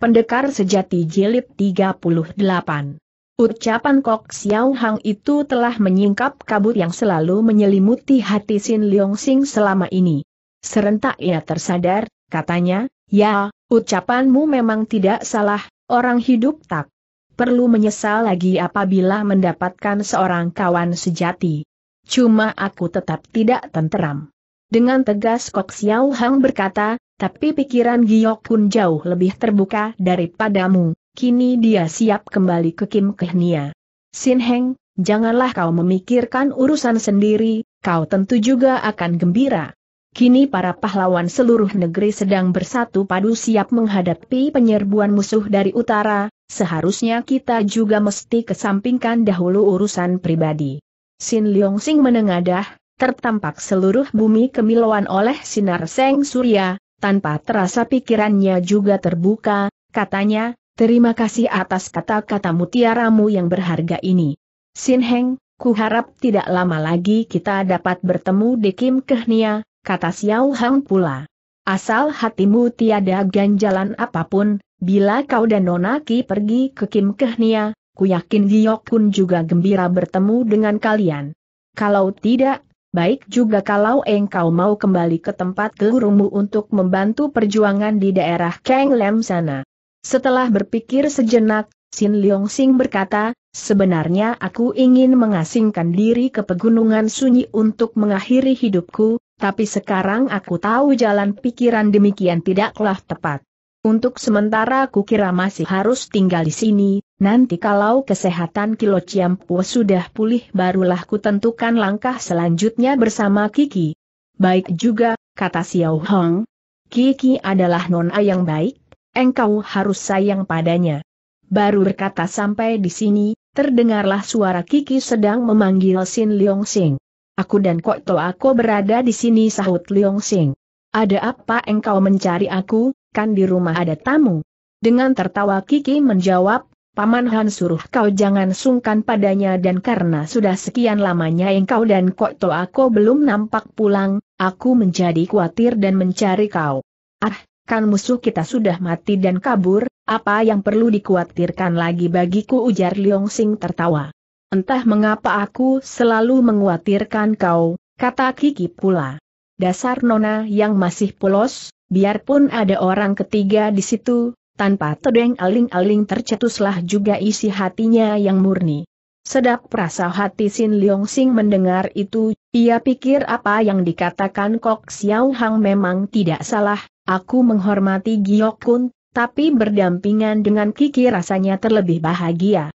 Pendekar Sejati Jilid 38 Ucapan Kok Xiao Hang itu telah menyingkap kabut yang selalu menyelimuti hati Sin Leong Sing selama ini. Serentak ia tersadar, katanya, ya, ucapanmu memang tidak salah, orang hidup tak perlu menyesal lagi apabila mendapatkan seorang kawan sejati. Cuma aku tetap tidak tenteram. Dengan tegas Kok Xiao Hang berkata, tapi pikiran Giokun jauh lebih terbuka daripadamu, kini dia siap kembali ke Kim Kehnia. Sin Heng, janganlah kau memikirkan urusan sendiri, kau tentu juga akan gembira. Kini para pahlawan seluruh negeri sedang bersatu padu siap menghadapi penyerbuan musuh dari utara, seharusnya kita juga mesti kesampingkan dahulu urusan pribadi. Sin Leong Sing menengadah, tertampak seluruh bumi kemilauan oleh sinar seng surya, tanpa terasa pikirannya juga terbuka, katanya, terima kasih atas kata-kata mutiaramu yang berharga ini. Sin Heng, kuharap tidak lama lagi kita dapat bertemu di Kim Kehnia, kata Xiao Hang pula. Asal hatimu tiada ganjalan apapun, bila kau dan Nonaki pergi ke Kim Kehnia, ku yakin Giyok Kun juga gembira bertemu dengan kalian. Kalau tidak, Baik juga kalau engkau mau kembali ke tempat gurumu untuk membantu perjuangan di daerah Kang Lem sana. Setelah berpikir sejenak, Sin Leong Sing berkata, sebenarnya aku ingin mengasingkan diri ke pegunungan sunyi untuk mengakhiri hidupku, tapi sekarang aku tahu jalan pikiran demikian tidaklah tepat. Untuk sementara kukira masih harus tinggal di sini, nanti kalau kesehatan Kilo Ciampu sudah pulih barulah kutentukan langkah selanjutnya bersama Kiki. Baik juga, kata Xiao Hong. Kiki adalah nona yang baik, engkau harus sayang padanya. Baru berkata sampai di sini, terdengarlah suara Kiki sedang memanggil Sin Leong Sing. Aku dan Kok To aku berada di sini sahut Leong Sing. Ada apa engkau mencari aku? kan di rumah ada tamu. Dengan tertawa Kiki menjawab, Paman Han suruh kau jangan sungkan padanya dan karena sudah sekian lamanya engkau dan to aku belum nampak pulang, aku menjadi khawatir dan mencari kau. Ah, kan musuh kita sudah mati dan kabur, apa yang perlu dikhawatirkan lagi bagiku ujar Liong Sing tertawa. Entah mengapa aku selalu mengkhawatirkan kau, kata Kiki pula. Dasar Nona yang masih polos, biarpun ada orang ketiga di situ, tanpa todeng aling-aling tercetuslah juga isi hatinya yang murni. Sedap perasa hati Sin Leong Sing mendengar itu, ia pikir apa yang dikatakan Kok Xiao Hang memang tidak salah, aku menghormati Giok Kun, tapi berdampingan dengan Kiki rasanya terlebih bahagia.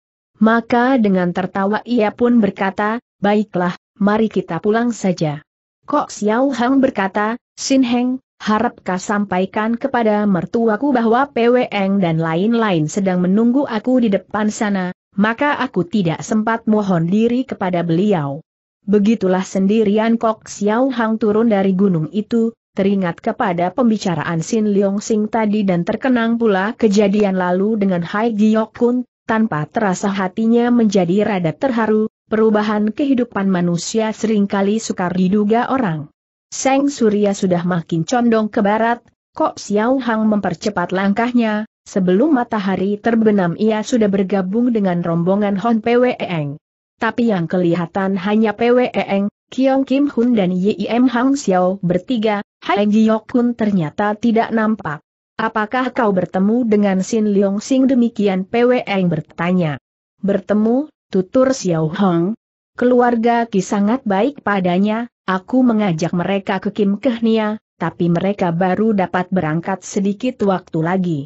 Maka dengan tertawa ia pun berkata, baiklah, mari kita pulang saja. Kok Xiao Hang berkata, Sin Heng, Harapkah sampaikan kepada mertuaku bahwa Peweng dan lain-lain sedang menunggu aku di depan sana, maka aku tidak sempat mohon diri kepada beliau. Begitulah sendirian Kok Xiao Hang turun dari gunung itu, teringat kepada pembicaraan Sin Leong Sing tadi dan terkenang pula kejadian lalu dengan Hai Giok Kun, tanpa terasa hatinya menjadi rada terharu, perubahan kehidupan manusia seringkali sukar diduga orang. Seng Surya sudah makin condong ke barat, Kok Xiao Hang mempercepat langkahnya, sebelum matahari terbenam ia sudah bergabung dengan rombongan Hon Eng. Tapi yang kelihatan hanya Eng, Kiong Kim Hun dan Yim Hang Xiao bertiga, Hai Jiok Hun ternyata tidak nampak. Apakah kau bertemu dengan Sin Leong Sing demikian Eng bertanya. Bertemu, tutur Xiao Hang. Keluarga Ki sangat baik padanya, Aku mengajak mereka ke Kim Kehnia, tapi mereka baru dapat berangkat sedikit waktu lagi.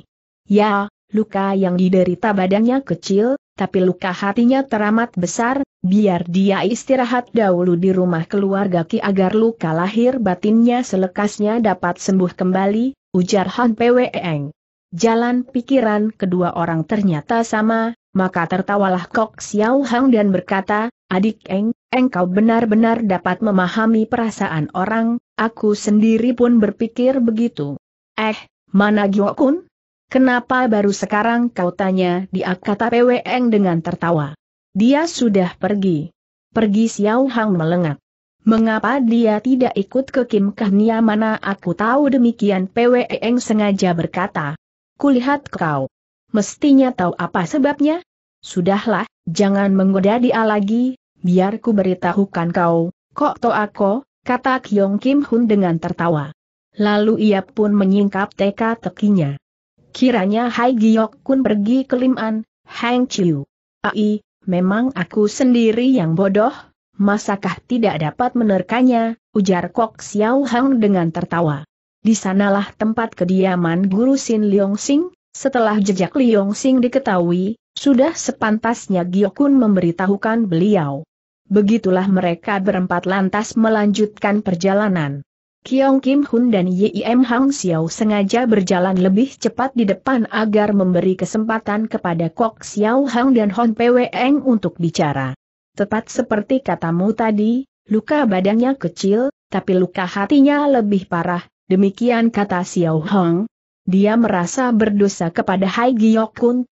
Ya, luka yang diderita badannya kecil, tapi luka hatinya teramat besar, biar dia istirahat dahulu di rumah keluarga Ki agar luka lahir batinnya selekasnya dapat sembuh kembali, ujar Han Pweng. Jalan pikiran kedua orang ternyata sama, maka tertawalah Kok Xiao Hang dan berkata, Adik Eng, engkau benar-benar dapat memahami perasaan orang, aku sendiri pun berpikir begitu. Eh, mana Giokun? Kenapa baru sekarang kau tanya dia kata Peweng dengan tertawa. Dia sudah pergi. Pergi Xiao Hang melengak. Mengapa dia tidak ikut ke Kim Nia mana aku tahu demikian Peweng sengaja berkata. Kulihat kau. Mestinya tahu apa sebabnya? Sudahlah, jangan menggoda dia lagi, biar ku beritahukan kau, kok to aku, kata Kyong Kim Hun dengan tertawa. Lalu ia pun menyingkap teka-tekinya. Kiranya Hai Giok Kun pergi ke Liman, Hang Chiu. Ai, memang aku sendiri yang bodoh, masakah tidak dapat menerkanya, ujar Kok Xiao Hang dengan tertawa. Di sanalah tempat kediaman guru Sin Leong Sing, setelah jejak Leong Sing diketahui, sudah sepantasnya Giokun memberitahukan beliau. Begitulah mereka berempat lantas melanjutkan perjalanan. Kiong Kim Hun dan Yim Hang Xiao sengaja berjalan lebih cepat di depan agar memberi kesempatan kepada Kok Xiao Hang dan Hon Pwe Eng untuk bicara. Tepat seperti katamu tadi, luka badannya kecil, tapi luka hatinya lebih parah, demikian kata Xiao Hang. Dia merasa berdosa kepada Hai Giok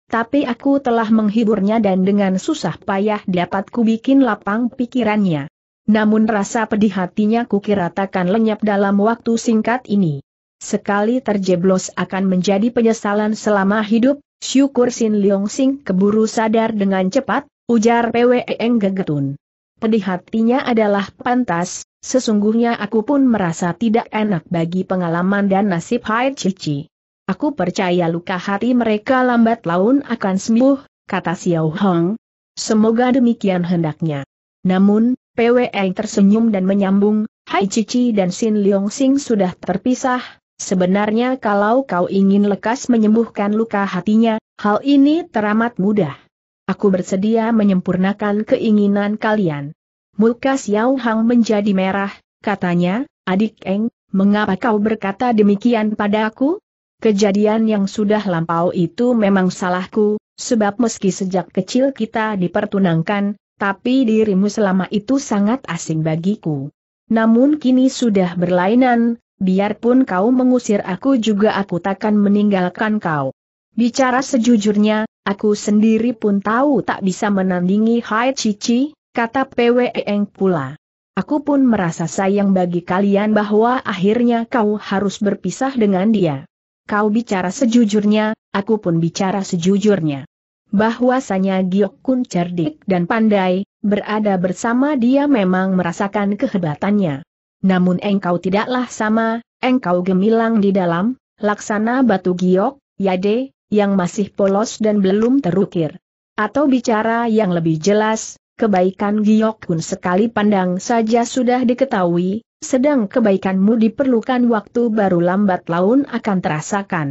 tapi aku telah menghiburnya dan dengan susah payah dapat kubikin lapang pikirannya. Namun rasa pedih hatinya kukiratakan lenyap dalam waktu singkat ini. Sekali terjeblos akan menjadi penyesalan selama hidup, syukur Sin Leong Sing keburu sadar dengan cepat, ujar Eng gegetun. Pedih hatinya adalah pantas, sesungguhnya aku pun merasa tidak enak bagi pengalaman dan nasib Hai Cici. Aku percaya luka hati mereka lambat laun akan sembuh, kata Xiao Hong. Semoga demikian hendaknya. Namun, PWE tersenyum dan menyambung, Hai Cici dan Sin Leong Sing sudah terpisah, sebenarnya kalau kau ingin lekas menyembuhkan luka hatinya, hal ini teramat mudah. Aku bersedia menyempurnakan keinginan kalian. Muka Xiao Hang menjadi merah, katanya, adik Eng, mengapa kau berkata demikian padaku? Kejadian yang sudah lampau itu memang salahku, sebab meski sejak kecil kita dipertunangkan, tapi dirimu selama itu sangat asing bagiku. Namun kini sudah berlainan, biarpun kau mengusir aku juga aku takkan meninggalkan kau. Bicara sejujurnya, aku sendiri pun tahu tak bisa menandingi Hai Cici, kata Eng pula. Aku pun merasa sayang bagi kalian bahwa akhirnya kau harus berpisah dengan dia kau bicara sejujurnya, aku pun bicara sejujurnya. Bahwasanya Giok Kun cerdik dan pandai, berada bersama dia memang merasakan kehebatannya. Namun engkau tidaklah sama, engkau gemilang di dalam, laksana batu giok, yade, yang masih polos dan belum terukir. Atau bicara yang lebih jelas, kebaikan Giok Kun sekali pandang saja sudah diketahui, sedang kebaikanmu diperlukan waktu baru lambat laun akan terasakan.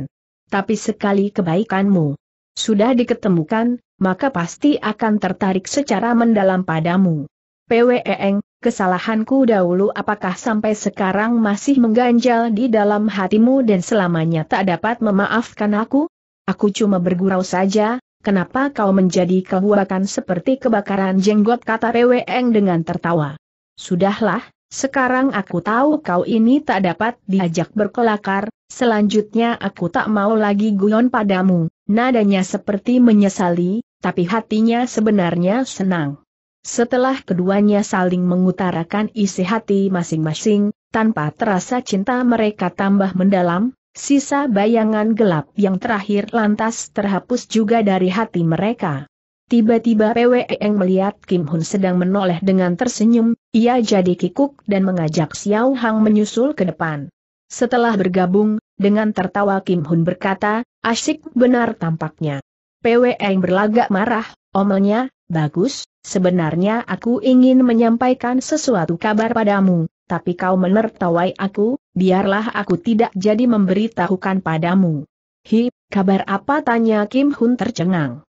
Tapi sekali kebaikanmu sudah diketemukan, maka pasti akan tertarik secara mendalam padamu. PWEeng, kesalahanku dahulu apakah sampai sekarang masih mengganjal di dalam hatimu dan selamanya tak dapat memaafkan aku? Aku cuma bergurau saja, kenapa kau menjadi kebuakan seperti kebakaran jenggot kata Reweng dengan tertawa. Sudahlah, sekarang aku tahu kau ini tak dapat diajak berkelakar, selanjutnya aku tak mau lagi guyon padamu, nadanya seperti menyesali, tapi hatinya sebenarnya senang. Setelah keduanya saling mengutarakan isi hati masing-masing, tanpa terasa cinta mereka tambah mendalam, Sisa bayangan gelap yang terakhir lantas terhapus juga dari hati mereka. Tiba-tiba yang melihat Kim Hun sedang menoleh dengan tersenyum, ia jadi kikuk dan mengajak Xiao Hang menyusul ke depan. Setelah bergabung, dengan tertawa Kim Hun berkata, asyik benar tampaknya. yang berlagak marah, omelnya, bagus, sebenarnya aku ingin menyampaikan sesuatu kabar padamu, tapi kau menertawai aku, biarlah aku tidak jadi memberitahukan padamu. Hi, kabar apa tanya Kim Hun tercengang.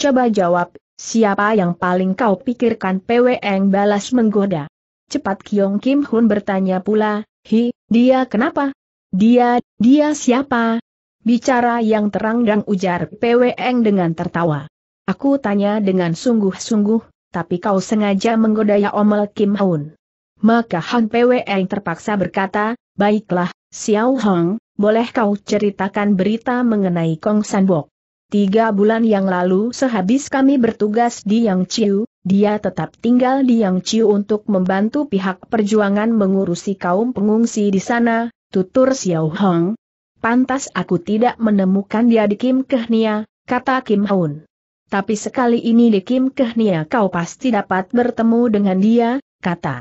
Coba jawab, siapa yang paling kau pikirkan PWN balas menggoda. Cepat Kyong Kim Hun bertanya pula, hi, dia kenapa? Dia, dia siapa? Bicara yang terang dan ujar PWN dengan tertawa. Aku tanya dengan sungguh-sungguh, tapi kau sengaja menggoda ya Omel Kim Hun. Maka Han yang terpaksa berkata, baiklah, Xiao Hong, boleh kau ceritakan berita mengenai Kong Sanbo. Tiga bulan yang lalu sehabis kami bertugas di Yang Chiu, dia tetap tinggal di Yang Chiu untuk membantu pihak perjuangan mengurusi kaum pengungsi di sana, tutur Xiao Hong. Pantas aku tidak menemukan dia di Kim Kehnia, kata Kim Haun. Tapi sekali ini di Kim Kehnia kau pasti dapat bertemu dengan dia, kata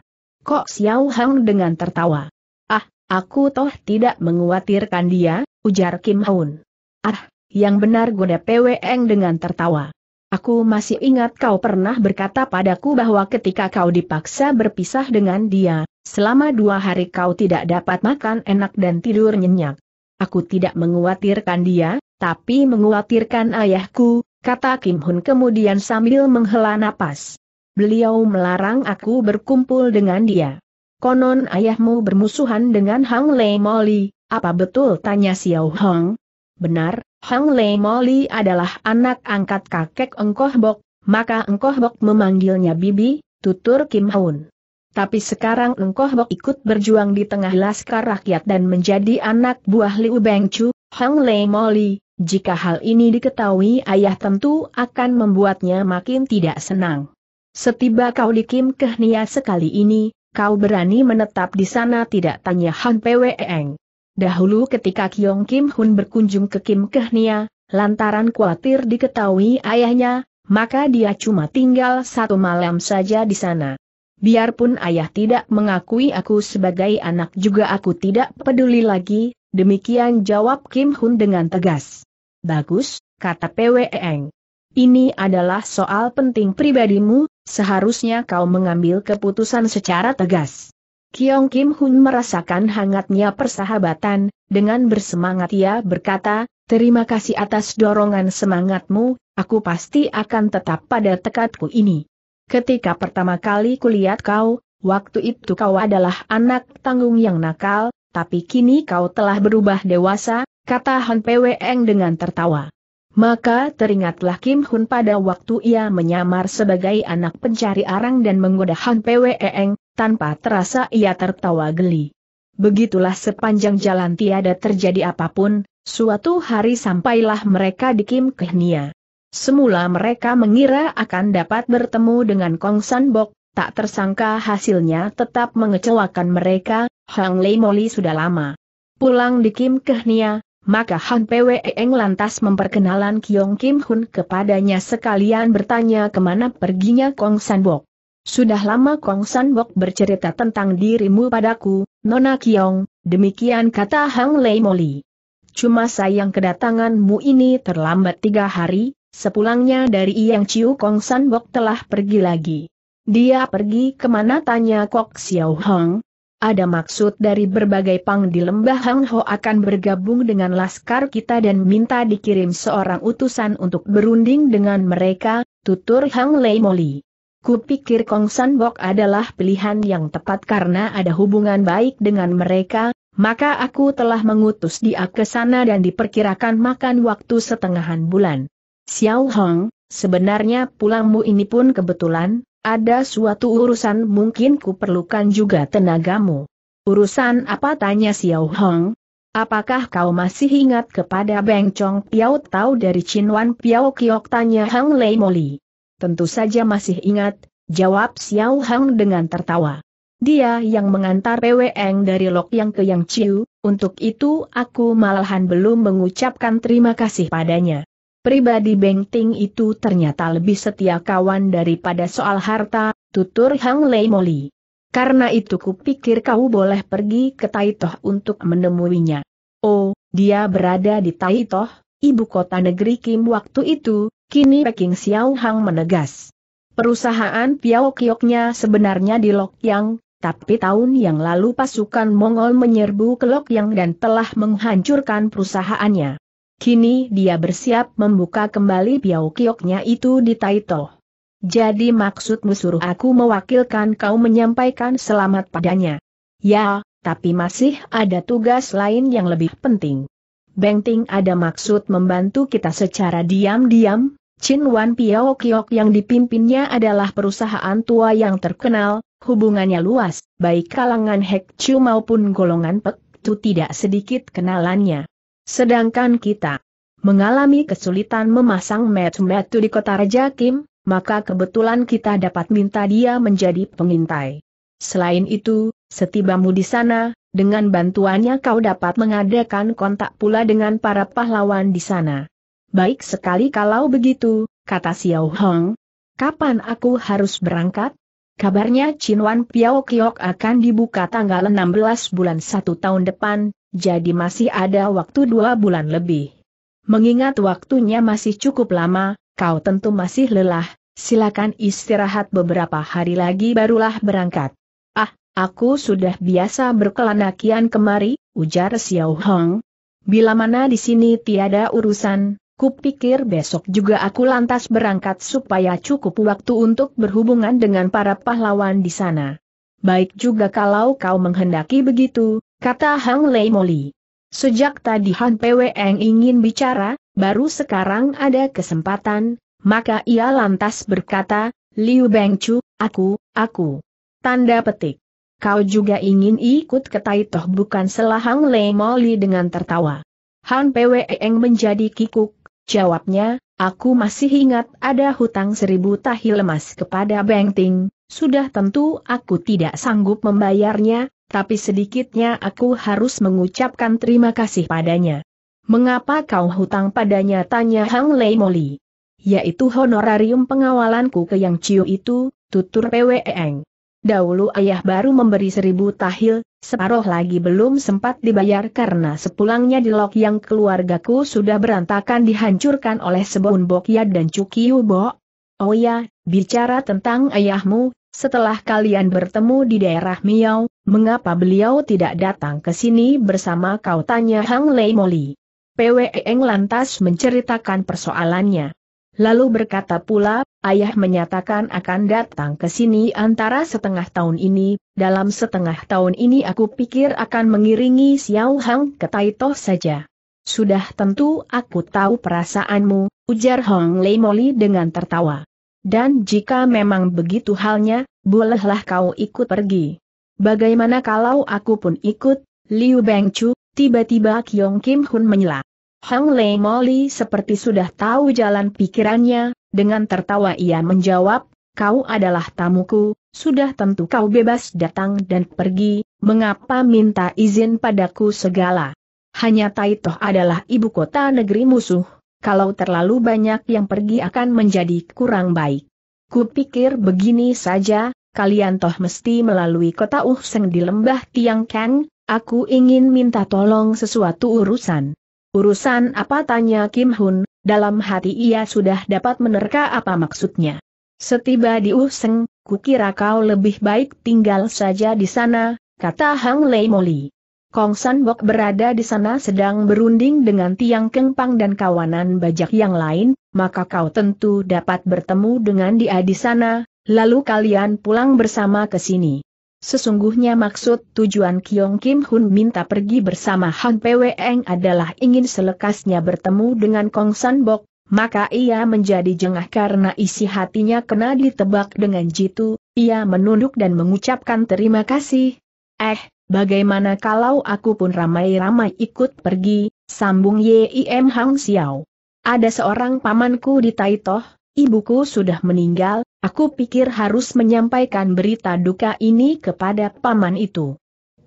Kok Xiao Hang dengan tertawa. Ah, aku toh tidak menguatirkan dia, ujar Kim Haun. Ah, yang benar goda Peweng dengan tertawa. Aku masih ingat kau pernah berkata padaku bahwa ketika kau dipaksa berpisah dengan dia, selama dua hari kau tidak dapat makan enak dan tidur nyenyak. Aku tidak menguatirkan dia, tapi menguatirkan ayahku, kata Kim Hun kemudian sambil menghela napas. Beliau melarang aku berkumpul dengan dia. Konon ayahmu bermusuhan dengan Hang Lei Moli, apa betul tanya Xiao Hong? Benar, Hang Lei Moli adalah anak angkat kakek Engkoh Bok, maka Engkoh Bok memanggilnya Bibi, tutur Kim Hoon. Tapi sekarang Engkoh Bok ikut berjuang di tengah laskar rakyat dan menjadi anak buah Liu Chu, Hang Lei Moli, jika hal ini diketahui ayah tentu akan membuatnya makin tidak senang. Setiba kau di Kim Kehnia sekali ini, kau berani menetap di sana tidak tanya Han Pweng. Dahulu ketika Kyong Kim Hun berkunjung ke Kim Kehnia, lantaran khawatir diketahui ayahnya, maka dia cuma tinggal satu malam saja di sana. Biarpun ayah tidak mengakui aku sebagai anak juga aku tidak peduli lagi, demikian jawab Kim Hun dengan tegas. Bagus, kata Pweng. Ini adalah soal penting pribadimu, Seharusnya kau mengambil keputusan secara tegas. Kiong Kim Hun merasakan hangatnya persahabatan, dengan bersemangat ia berkata, terima kasih atas dorongan semangatmu, aku pasti akan tetap pada tekadku ini. Ketika pertama kali kulihat kau, waktu itu kau adalah anak tanggung yang nakal, tapi kini kau telah berubah dewasa, kata Han Pweng dengan tertawa. Maka teringatlah Kim Hun pada waktu ia menyamar sebagai anak pencari arang dan menggoda Han Pweeng, tanpa terasa ia tertawa geli. Begitulah sepanjang jalan tiada terjadi apapun, suatu hari sampailah mereka di Kim Kehnia. Semula mereka mengira akan dapat bertemu dengan Kong San Bok, tak tersangka hasilnya tetap mengecewakan mereka, Hang Lei Moli sudah lama. Pulang di Kim Kehnia, maka Han Pwe Eng lantas memperkenalan Kiong Kim Hun kepadanya sekalian bertanya kemana perginya Kong San Bok. Sudah lama Kong San Bok bercerita tentang dirimu padaku, Nona Kiong, demikian kata Hang Lei Moli. Cuma sayang kedatanganmu ini terlambat tiga hari, sepulangnya dari Iyang Chiu Kong San Bok telah pergi lagi. Dia pergi kemana tanya Kok Xiao Hong, ada maksud dari berbagai pang di lembah Hang Ho akan bergabung dengan laskar kita dan minta dikirim seorang utusan untuk berunding dengan mereka, tutur Hang Lei Moli. Kupikir Kong San Bok adalah pilihan yang tepat karena ada hubungan baik dengan mereka, maka aku telah mengutus dia ke sana dan diperkirakan makan waktu setengahan bulan. Xiao Hong, sebenarnya pulangmu ini pun kebetulan, ada suatu urusan mungkin ku perlukan juga tenagamu. Urusan apa tanya Xiao Hong? Apakah kau masih ingat kepada Beng Chong Piao tahu dari Chin Wan. Piao Kiok tanya Hang Lei Moli? Tentu saja masih ingat, jawab Xiao Hong dengan tertawa. Dia yang mengantar Eng dari Lok Yang ke Yang Chiu, untuk itu aku malahan belum mengucapkan terima kasih padanya pribadi Beng itu ternyata lebih setia kawan daripada soal harta, tutur Hang Lei Moli. Karena itu kupikir kau boleh pergi ke Taitoh untuk menemuinya. Oh, dia berada di Taitoh, ibu kota negeri Kim waktu itu, kini Peking Xiao Hang menegas. Perusahaan Piao Kioknya sebenarnya di Yang, tapi tahun yang lalu pasukan Mongol menyerbu ke Yang dan telah menghancurkan perusahaannya. Kini dia bersiap membuka kembali piau kioknya itu di Taito. Jadi maksudmu suruh aku mewakilkan kau menyampaikan selamat padanya. Ya, tapi masih ada tugas lain yang lebih penting. Bengting ada maksud membantu kita secara diam-diam, Chin Wan Piao Kiok yang dipimpinnya adalah perusahaan tua yang terkenal, hubungannya luas, baik kalangan Hek Chu maupun golongan Pek Tu tidak sedikit kenalannya. Sedangkan kita mengalami kesulitan memasang metu-metu di kota Raja Kim, maka kebetulan kita dapat minta dia menjadi pengintai. Selain itu, setibamu di sana, dengan bantuannya kau dapat mengadakan kontak pula dengan para pahlawan di sana. Baik sekali kalau begitu, kata Xiao Hong. Kapan aku harus berangkat? Kabarnya Chin Wan Piao Kiok akan dibuka tanggal 16 bulan 1 tahun depan, jadi masih ada waktu dua bulan lebih. Mengingat waktunya masih cukup lama, kau tentu masih lelah, silakan istirahat beberapa hari lagi barulah berangkat. Ah, aku sudah biasa berkelana kian kemari, ujar Xiao Hong. Bila mana di sini tiada urusan, Kupikir besok juga aku lantas berangkat supaya cukup waktu untuk berhubungan dengan para pahlawan di sana. Baik juga kalau kau menghendaki begitu, kata Hang Lei Moli. Sejak tadi Han Pweng ingin bicara, baru sekarang ada kesempatan, maka ia lantas berkata, Liu Bengchu aku, aku. Tanda petik. Kau juga ingin ikut ke Tai Toh bukan selahang Lei Moli dengan tertawa. Han Pweng menjadi kikuk, jawabnya, aku masih ingat ada hutang seribu tahil emas kepada Beng Ting, sudah tentu aku tidak sanggup membayarnya, tapi sedikitnya aku harus mengucapkan terima kasih padanya. Mengapa kau hutang padanya tanya Hang Lei Moli. Yaitu honorarium pengawalanku ke Yang Ciu itu, tutur PWEeng. Dahulu ayah baru memberi seribu tahil, separuh lagi belum sempat dibayar karena sepulangnya di lok yang keluargaku sudah berantakan dihancurkan oleh Sebun Bokyat dan Cukiu Bo. Oh ya, bicara tentang ayahmu, setelah kalian bertemu di daerah Miao, mengapa beliau tidak datang ke sini bersama kau tanya Hang Lei Moli. Eng lantas menceritakan persoalannya. Lalu berkata pula, ayah menyatakan akan datang ke sini antara setengah tahun ini, dalam setengah tahun ini aku pikir akan mengiringi Xiao Hang ke Taito saja. Sudah tentu aku tahu perasaanmu, ujar Hong Lei Moli dengan tertawa. Dan jika memang begitu halnya, bolehlah kau ikut pergi. Bagaimana kalau aku pun ikut, Liu Bengchu? tiba-tiba Kyong Kim Hun menyela. Hang Lei Moli seperti sudah tahu jalan pikirannya, dengan tertawa ia menjawab, kau adalah tamuku, sudah tentu kau bebas datang dan pergi, mengapa minta izin padaku segala. Hanya Taitoh adalah ibu kota negeri musuh, kalau terlalu banyak yang pergi akan menjadi kurang baik. Kupikir begini saja, kalian toh mesti melalui kota Uhseng di lembah Tiang Kang, aku ingin minta tolong sesuatu urusan. Urusan apa tanya Kim Hun, dalam hati ia sudah dapat menerka apa maksudnya. Setiba di Uhseng, kukira kau lebih baik tinggal saja di sana, kata Hang Lei Moli. Kong San Bok berada di sana sedang berunding dengan Tiang Kengpang dan kawanan bajak yang lain, maka kau tentu dapat bertemu dengan dia di sana, lalu kalian pulang bersama ke sini. Sesungguhnya maksud tujuan Kiong Kim Hun minta pergi bersama Han Pweng adalah ingin selekasnya bertemu dengan Kong San Bok, maka ia menjadi jengah karena isi hatinya kena ditebak dengan jitu, ia menunduk dan mengucapkan terima kasih. Eh, Bagaimana kalau aku pun ramai-ramai ikut pergi, sambung Yim Hang Xiao. Ada seorang pamanku di Taitoh, ibuku sudah meninggal, aku pikir harus menyampaikan berita duka ini kepada paman itu.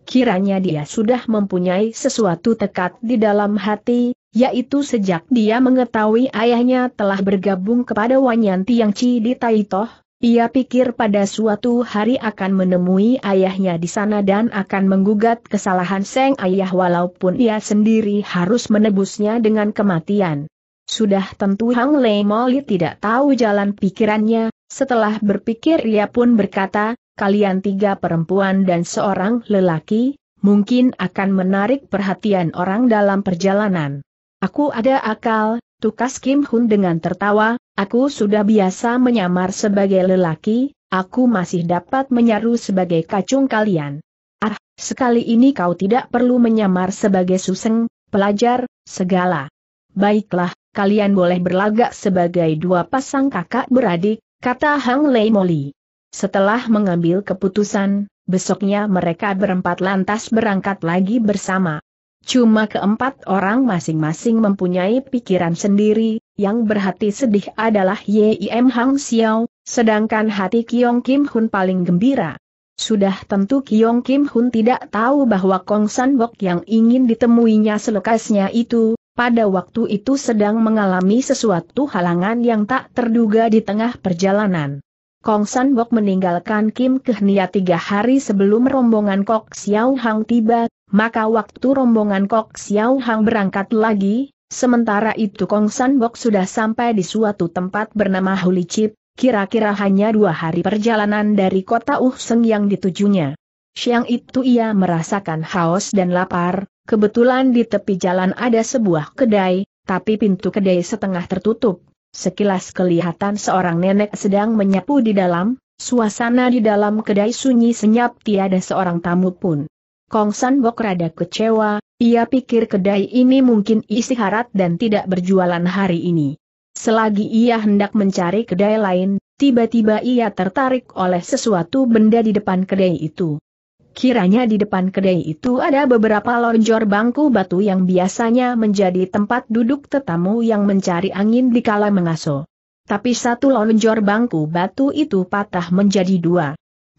Kiranya dia sudah mempunyai sesuatu tekad di dalam hati, yaitu sejak dia mengetahui ayahnya telah bergabung kepada Wanyanti Yang Tiangci di Taitoh, ia pikir pada suatu hari akan menemui ayahnya di sana dan akan menggugat kesalahan Seng ayah walaupun ia sendiri harus menebusnya dengan kematian. Sudah tentu Hang Lei Moli tidak tahu jalan pikirannya, setelah berpikir ia pun berkata, kalian tiga perempuan dan seorang lelaki, mungkin akan menarik perhatian orang dalam perjalanan. Aku ada akal, Tukas Kim Hun dengan tertawa, aku sudah biasa menyamar sebagai lelaki, aku masih dapat menyaru sebagai kacung kalian. Ah, sekali ini kau tidak perlu menyamar sebagai suseng, pelajar, segala. Baiklah, kalian boleh berlagak sebagai dua pasang kakak beradik, kata Hang Lei Moli. Setelah mengambil keputusan, besoknya mereka berempat lantas berangkat lagi bersama. Cuma keempat orang masing-masing mempunyai pikiran sendiri, yang berhati sedih adalah Yim Hang Xiao, sedangkan hati Kiong Kim Hun paling gembira. Sudah tentu Kiong Kim Hun tidak tahu bahwa Kong San Bok yang ingin ditemuinya selekasnya itu, pada waktu itu sedang mengalami sesuatu halangan yang tak terduga di tengah perjalanan. Kong San Bok meninggalkan Kim Kehnia tiga hari sebelum rombongan Kok Xiao Hang tiba, maka waktu rombongan Kok Xiao Hang berangkat lagi, sementara itu Kong San Bok sudah sampai di suatu tempat bernama Huli Chip, kira-kira hanya dua hari perjalanan dari kota Uhseng yang ditujunya. Siang itu ia merasakan haus dan lapar, kebetulan di tepi jalan ada sebuah kedai, tapi pintu kedai setengah tertutup. Sekilas kelihatan seorang nenek sedang menyapu di dalam, suasana di dalam kedai sunyi senyap tiada seorang tamu pun. Kong San Bok rada kecewa, ia pikir kedai ini mungkin isi harat dan tidak berjualan hari ini. Selagi ia hendak mencari kedai lain, tiba-tiba ia tertarik oleh sesuatu benda di depan kedai itu. Kiranya di depan kedai itu ada beberapa lonjor bangku batu yang biasanya menjadi tempat duduk tetamu yang mencari angin di kala mengaso. Tapi satu lonjor bangku batu itu patah menjadi dua.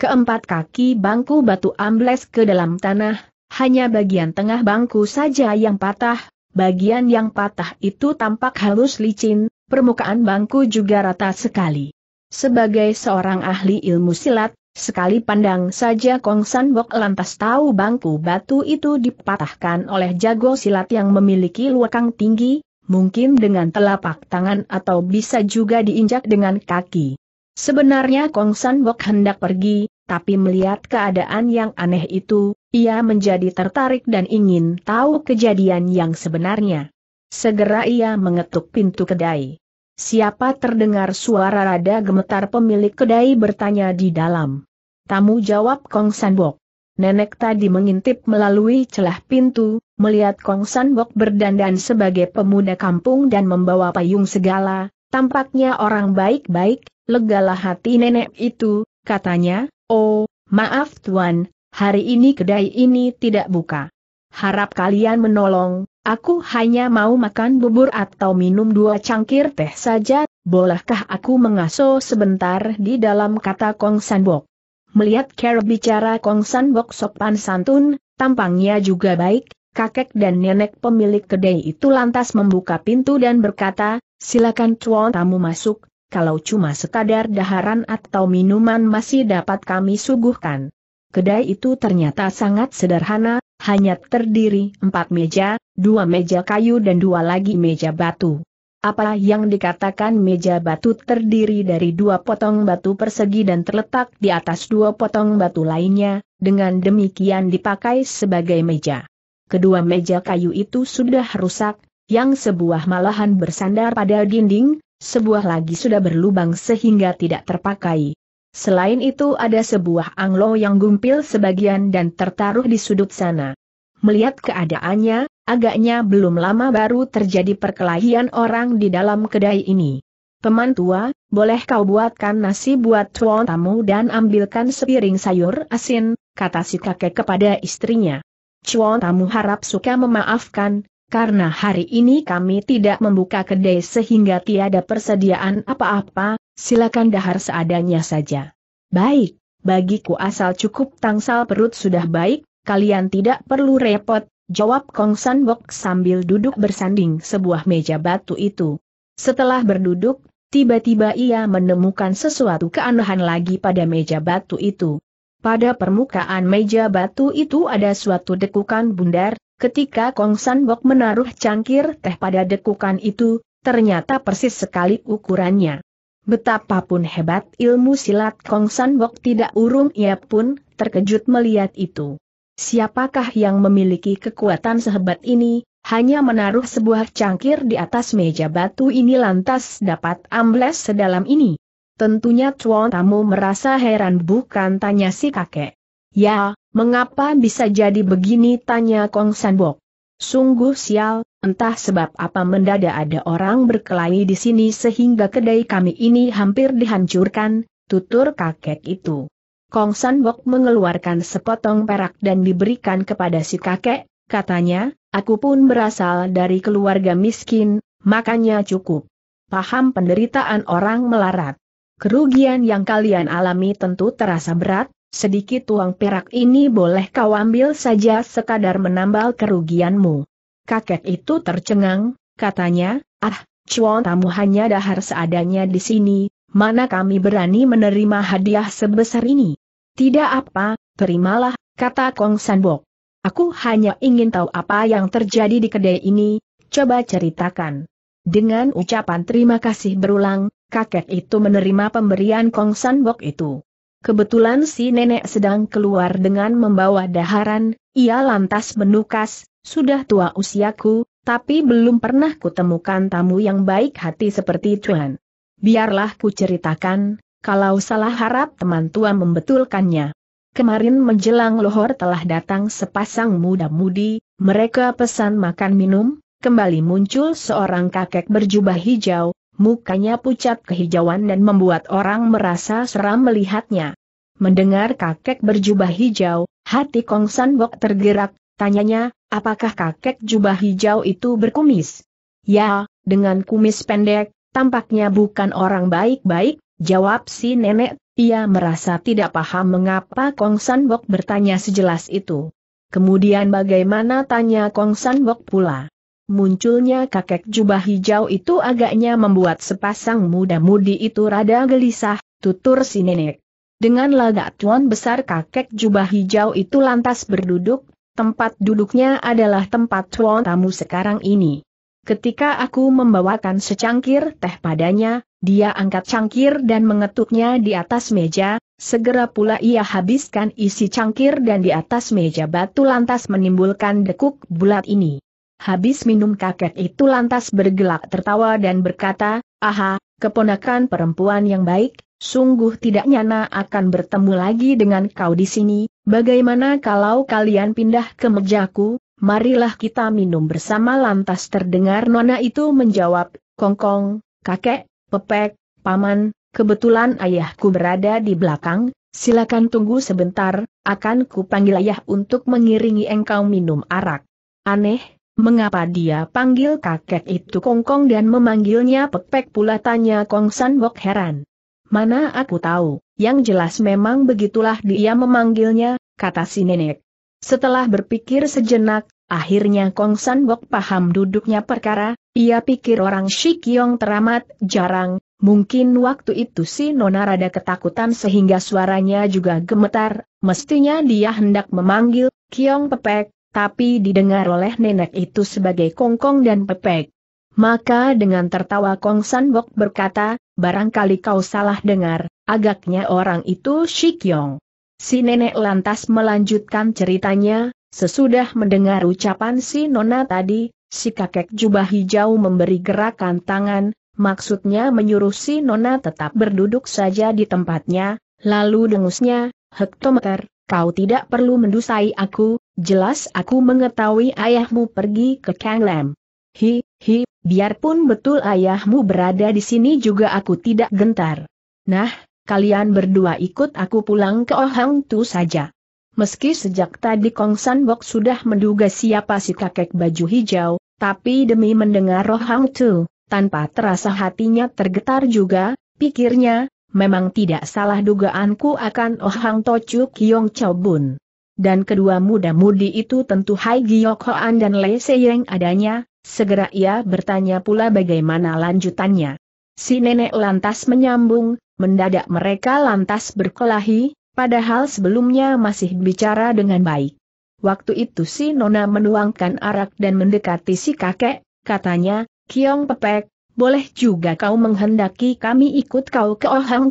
Keempat kaki bangku batu ambles ke dalam tanah, hanya bagian tengah bangku saja yang patah, bagian yang patah itu tampak halus licin, permukaan bangku juga rata sekali. Sebagai seorang ahli ilmu silat, Sekali pandang saja Kong San Bok lantas tahu bangku batu itu dipatahkan oleh jago silat yang memiliki luakang tinggi, mungkin dengan telapak tangan atau bisa juga diinjak dengan kaki. Sebenarnya Kong San Bok hendak pergi, tapi melihat keadaan yang aneh itu, ia menjadi tertarik dan ingin tahu kejadian yang sebenarnya. Segera ia mengetuk pintu kedai. Siapa terdengar suara rada gemetar pemilik kedai bertanya di dalam. Tamu jawab Kong Sanbok. Nenek tadi mengintip melalui celah pintu, melihat Kong Sanbok berdandan sebagai pemuda kampung dan membawa payung segala, tampaknya orang baik-baik, legalah hati nenek itu, katanya, oh, maaf tuan, hari ini kedai ini tidak buka. Harap kalian menolong, Aku hanya mau makan bubur atau minum dua cangkir teh saja, bolehkah aku mengaso sebentar di dalam kata Kong Sanbok? Melihat Care bicara Kong Sanbok sopan santun, tampangnya juga baik, kakek dan nenek pemilik kedai itu lantas membuka pintu dan berkata, silakan tuan tamu masuk, kalau cuma sekadar daharan atau minuman masih dapat kami suguhkan. Kedai itu ternyata sangat sederhana, hanya terdiri empat meja, dua meja kayu dan dua lagi meja batu. Apa yang dikatakan meja batu terdiri dari dua potong batu persegi dan terletak di atas dua potong batu lainnya, dengan demikian dipakai sebagai meja. Kedua meja kayu itu sudah rusak, yang sebuah malahan bersandar pada dinding, sebuah lagi sudah berlubang sehingga tidak terpakai. Selain itu ada sebuah anglo yang gumpil sebagian dan tertaruh di sudut sana. Melihat keadaannya, agaknya belum lama baru terjadi perkelahian orang di dalam kedai ini. Teman tua, boleh kau buatkan nasi buat tuan tamu dan ambilkan sepiring sayur asin, kata si kakek kepada istrinya. Cuan tamu harap suka memaafkan, karena hari ini kami tidak membuka kedai sehingga tiada persediaan apa-apa, silakan dahar seadanya saja. Baik, bagiku asal cukup tangsal perut sudah baik, kalian tidak perlu repot, jawab Kong San Bok sambil duduk bersanding sebuah meja batu itu. Setelah berduduk, tiba-tiba ia menemukan sesuatu keanehan lagi pada meja batu itu. Pada permukaan meja batu itu ada suatu dekukan bundar, ketika Kong San Bok menaruh cangkir teh pada dekukan itu, ternyata persis sekali ukurannya. Betapapun hebat ilmu silat Kong San Bok tidak urung ia pun terkejut melihat itu. Siapakah yang memiliki kekuatan sehebat ini, hanya menaruh sebuah cangkir di atas meja batu ini lantas dapat ambles sedalam ini? Tentunya Chuan Tamu merasa heran bukan tanya si kakek. Ya, mengapa bisa jadi begini tanya Kong San Bok. Sungguh sial, entah sebab apa mendadak ada orang berkelahi di sini sehingga kedai kami ini hampir dihancurkan, tutur kakek itu. Kong San Bok mengeluarkan sepotong perak dan diberikan kepada si kakek, katanya, aku pun berasal dari keluarga miskin, makanya cukup. Paham penderitaan orang melarat. Kerugian yang kalian alami tentu terasa berat, Sedikit uang perak ini boleh kau ambil saja sekadar menambal kerugianmu. Kakek itu tercengang, katanya, ah, cuan tamu hanya dahar seadanya di sini, mana kami berani menerima hadiah sebesar ini. Tidak apa, terimalah, kata Kong Sanbok. Aku hanya ingin tahu apa yang terjadi di kedai ini, coba ceritakan. Dengan ucapan terima kasih berulang, kakek itu menerima pemberian Kong Sanbok itu. Kebetulan si nenek sedang keluar dengan membawa daharan, ia lantas menukas, sudah tua usiaku, tapi belum pernah kutemukan tamu yang baik hati seperti Tuan. Biarlah ku ceritakan, kalau salah harap teman tua membetulkannya. Kemarin menjelang lohor telah datang sepasang muda-mudi, mereka pesan makan minum, kembali muncul seorang kakek berjubah hijau, Mukanya pucat kehijauan dan membuat orang merasa seram melihatnya. Mendengar kakek berjubah hijau, hati Kong San Bok tergerak, tanyanya, apakah kakek jubah hijau itu berkumis? Ya, dengan kumis pendek, tampaknya bukan orang baik-baik, jawab si nenek, ia merasa tidak paham mengapa Kong San Bok bertanya sejelas itu. Kemudian bagaimana tanya Kong San Bok pula? Munculnya kakek jubah hijau itu agaknya membuat sepasang muda-mudi itu rada gelisah, tutur si nenek. Dengan lagak tuan besar kakek jubah hijau itu lantas berduduk, tempat duduknya adalah tempat tuan tamu sekarang ini. Ketika aku membawakan secangkir teh padanya, dia angkat cangkir dan mengetuknya di atas meja, segera pula ia habiskan isi cangkir dan di atas meja batu lantas menimbulkan dekuk bulat ini. Habis minum kakek itu lantas bergelak tertawa dan berkata, Aha, keponakan perempuan yang baik, sungguh tidak nyana akan bertemu lagi dengan kau di sini, bagaimana kalau kalian pindah ke mejaku, marilah kita minum bersama lantas terdengar nona itu menjawab, Kongkong, kakek, pepek, paman, kebetulan ayahku berada di belakang, silakan tunggu sebentar, akan kupanggil ayah untuk mengiringi engkau minum arak. Aneh, Mengapa dia panggil kakek itu Kongkong dan memanggilnya pepek pula tanya Kong San Bok heran. Mana aku tahu, yang jelas memang begitulah dia memanggilnya, kata si nenek. Setelah berpikir sejenak, akhirnya Kong San Bok paham duduknya perkara, ia pikir orang Shikyong teramat jarang, mungkin waktu itu si Nona rada ketakutan sehingga suaranya juga gemetar, mestinya dia hendak memanggil, Kiong Pepek, tapi didengar oleh nenek itu sebagai kongkong dan pepek. Maka dengan tertawa Kong Sanbok berkata, barangkali kau salah dengar, agaknya orang itu Shikyong. Si nenek lantas melanjutkan ceritanya, sesudah mendengar ucapan si nona tadi, si kakek jubah hijau memberi gerakan tangan, maksudnya menyuruh si nona tetap berduduk saja di tempatnya, lalu dengusnya, hektometer, kau tidak perlu mendusai aku, Jelas aku mengetahui ayahmu pergi ke Kanglem. Hi, hi, biarpun betul ayahmu berada di sini juga aku tidak gentar. Nah, kalian berdua ikut aku pulang ke Ohang Tu saja. Meski sejak tadi Kong San Bok sudah menduga siapa si kakek baju hijau, tapi demi mendengar Ohang Tu, tanpa terasa hatinya tergetar juga, pikirnya, memang tidak salah dugaanku akan Ohang Tochuk Yong Chao Bun dan kedua muda-mudi itu tentu Hai Giok Hoan dan Lei Seyeng adanya, segera ia bertanya pula bagaimana lanjutannya. Si nenek lantas menyambung, mendadak mereka lantas berkelahi, padahal sebelumnya masih bicara dengan baik. Waktu itu si Nona menuangkan arak dan mendekati si kakek, katanya, Kiong Pepek, boleh juga kau menghendaki kami ikut kau ke Ohang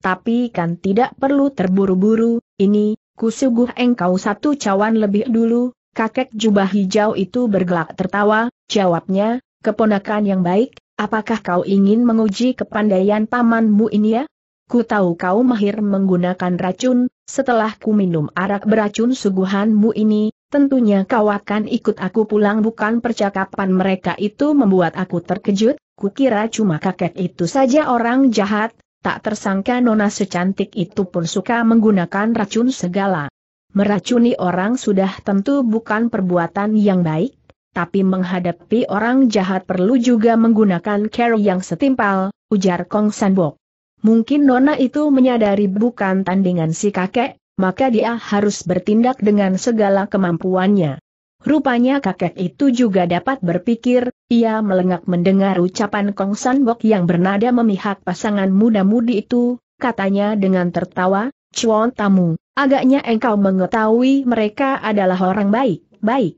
Tapi kan tidak perlu terburu-buru, ini, kusuguh engkau satu cawan lebih dulu, kakek jubah hijau itu bergelak tertawa, jawabnya, keponakan yang baik, apakah kau ingin menguji kepandaian pamanmu ini ya? Ku tahu kau mahir menggunakan racun, setelah ku minum arak beracun suguhanmu ini, tentunya kau akan ikut aku pulang bukan percakapan mereka itu membuat aku terkejut, kukira cuma kakek itu saja orang jahat, tak tersangka nona secantik itu pun suka menggunakan racun segala. Meracuni orang sudah tentu bukan perbuatan yang baik, tapi menghadapi orang jahat perlu juga menggunakan care yang setimpal, ujar Kong Sanbok. Mungkin Nona itu menyadari bukan tandingan si kakek, maka dia harus bertindak dengan segala kemampuannya. Rupanya kakek itu juga dapat berpikir, ia melengak mendengar ucapan Kong San Bok yang bernada memihak pasangan muda-mudi itu, katanya dengan tertawa, Cuan Tamu, agaknya engkau mengetahui mereka adalah orang baik, baik.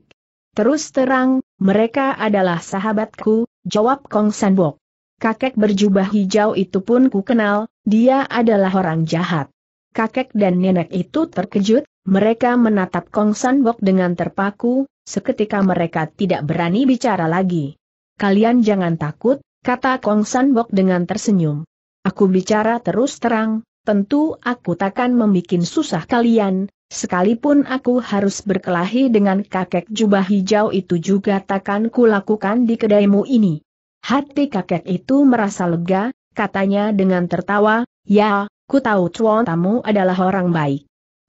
Terus terang, mereka adalah sahabatku, jawab Kong San Bok. Kakek berjubah hijau itu pun ku kenal, dia adalah orang jahat. Kakek dan nenek itu terkejut, mereka menatap Kong San Bok dengan terpaku, Seketika mereka tidak berani bicara lagi. Kalian jangan takut, kata Kong San Bok dengan tersenyum. Aku bicara terus terang, tentu aku takkan membuat susah kalian, sekalipun aku harus berkelahi dengan kakek jubah hijau itu juga takkan kulakukan di kedaimu ini. Hati kakek itu merasa lega, katanya dengan tertawa, ya, ku tahu cuan tamu adalah orang baik.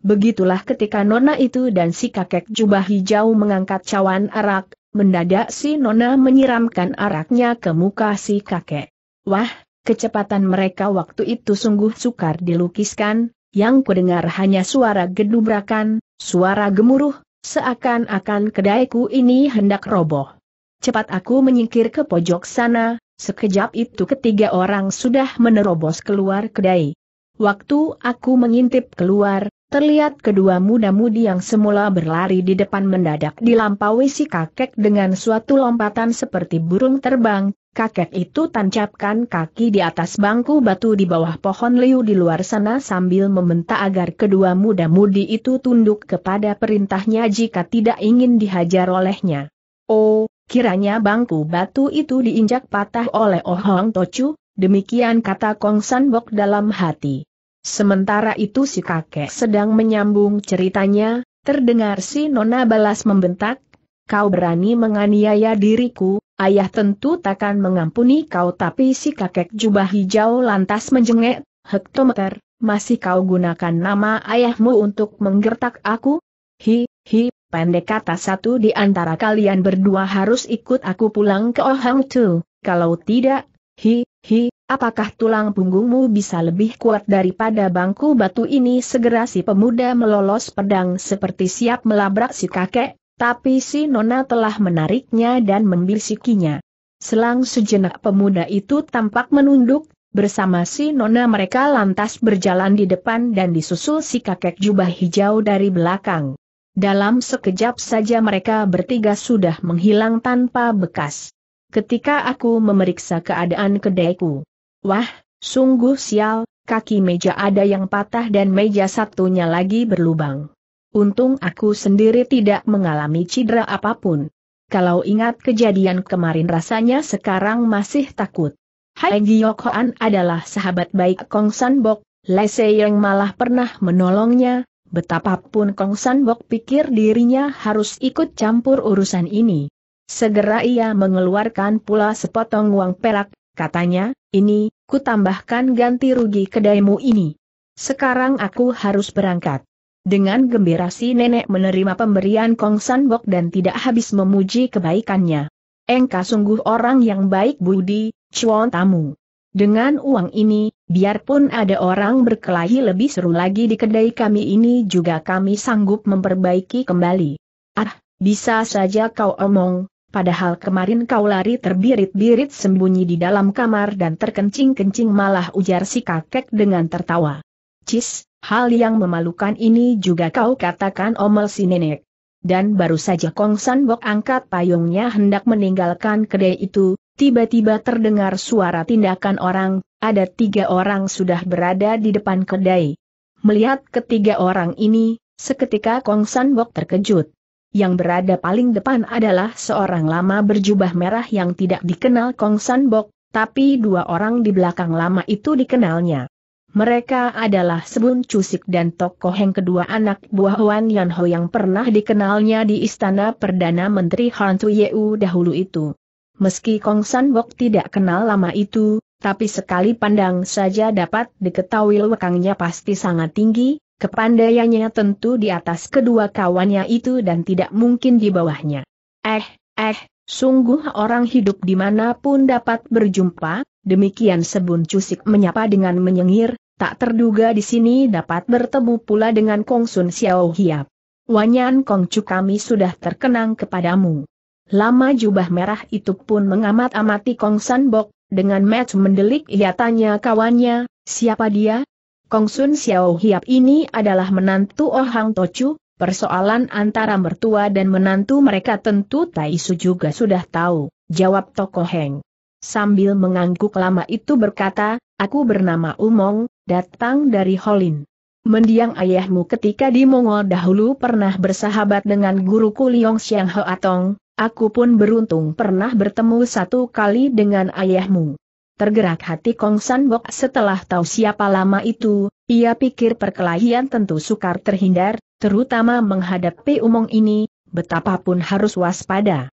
Begitulah ketika nona itu dan si kakek jubah hijau mengangkat cawan arak, mendadak si nona menyiramkan araknya ke muka si kakek. Wah, kecepatan mereka waktu itu sungguh sukar dilukiskan, yang kudengar hanya suara gedubrakan, suara gemuruh, seakan-akan kedaiku ini hendak roboh. Cepat aku menyingkir ke pojok sana, sekejap itu ketiga orang sudah menerobos keluar kedai. Waktu aku mengintip keluar, Terlihat kedua muda-mudi yang semula berlari di depan mendadak dilampaui si kakek dengan suatu lompatan seperti burung terbang, kakek itu tancapkan kaki di atas bangku batu di bawah pohon liu di luar sana sambil meminta agar kedua muda-mudi itu tunduk kepada perintahnya jika tidak ingin dihajar olehnya. Oh, kiranya bangku batu itu diinjak patah oleh Ohong Tochu, demikian kata Kong San Bok dalam hati. Sementara itu si kakek sedang menyambung ceritanya, terdengar si Nona balas membentak, kau berani menganiaya diriku, ayah tentu takkan mengampuni kau tapi si kakek jubah hijau lantas menjengek, hektometer, masih kau gunakan nama ayahmu untuk menggertak aku? Hi, hi, pendek kata satu di antara kalian berdua harus ikut aku pulang ke Ohang Tu, kalau tidak, hi, hi, Apakah tulang punggungmu bisa lebih kuat daripada bangku batu ini? Segera si pemuda melolos pedang seperti siap melabrak si kakek, tapi si nona telah menariknya dan membisikinya. Selang sejenak pemuda itu tampak menunduk, bersama si nona mereka lantas berjalan di depan dan disusul si kakek jubah hijau dari belakang. Dalam sekejap saja mereka bertiga sudah menghilang tanpa bekas. Ketika aku memeriksa keadaan kedaiku, Wah, sungguh sial, kaki meja ada yang patah dan meja satunya lagi berlubang. Untung aku sendiri tidak mengalami cedera apapun. Kalau ingat kejadian kemarin rasanya sekarang masih takut. Hai Giok Hoan adalah sahabat baik Kong San Bok, Lese yang malah pernah menolongnya, betapapun Kong San Bok pikir dirinya harus ikut campur urusan ini. Segera ia mengeluarkan pula sepotong uang perak, Katanya, ini, ku tambahkan ganti rugi kedaimu ini. Sekarang aku harus berangkat. Dengan gembira si nenek menerima pemberian Kong San Bok dan tidak habis memuji kebaikannya. Engka sungguh orang yang baik budi, cuan tamu. Dengan uang ini, biarpun ada orang berkelahi lebih seru lagi di kedai kami ini juga kami sanggup memperbaiki kembali. Ah, bisa saja kau omong, Padahal kemarin kau lari terbirit-birit sembunyi di dalam kamar dan terkencing-kencing malah ujar si kakek dengan tertawa. Cis, hal yang memalukan ini juga kau katakan omel si nenek. Dan baru saja Kong San Bok angkat payungnya hendak meninggalkan kedai itu, tiba-tiba terdengar suara tindakan orang, ada tiga orang sudah berada di depan kedai. Melihat ketiga orang ini, seketika Kong San Bok terkejut yang berada paling depan adalah seorang lama berjubah merah yang tidak dikenal Kong San Bok, tapi dua orang di belakang lama itu dikenalnya. Mereka adalah Sebun Cusik dan tokoh yang kedua anak buah Wan Yan Ho yang pernah dikenalnya di istana Perdana Menteri Han Yeu dahulu itu. Meski Kong San Bok tidak kenal lama itu, tapi sekali pandang saja dapat diketahui lekangnya pasti sangat tinggi, Kepandaiannya tentu di atas kedua kawannya itu dan tidak mungkin di bawahnya. Eh, eh, sungguh orang hidup dimanapun dapat berjumpa, demikian sebun cusik menyapa dengan menyengir, tak terduga di sini dapat bertemu pula dengan Kongsun Xiao Hiap. Wanyan Kongcu kami sudah terkenang kepadamu. Lama jubah merah itu pun mengamat-amati Kongsan Bok, dengan match mendelik ia tanya kawannya, siapa dia, Kong Sun Xiao Hiap ini adalah menantu Oh Hang Tochu, persoalan antara mertua dan menantu mereka tentu Tai Su juga sudah tahu, jawab Toko Heng. Sambil mengangguk lama itu berkata, aku bernama Umong, datang dari Holin. Mendiang ayahmu ketika di Mongol dahulu pernah bersahabat dengan guruku Liong Xiang Hoatong, aku pun beruntung pernah bertemu satu kali dengan ayahmu. Tergerak hati Kong San Bok setelah tahu siapa lama itu, ia pikir perkelahian tentu sukar terhindar, terutama menghadapi umong ini, betapapun harus waspada.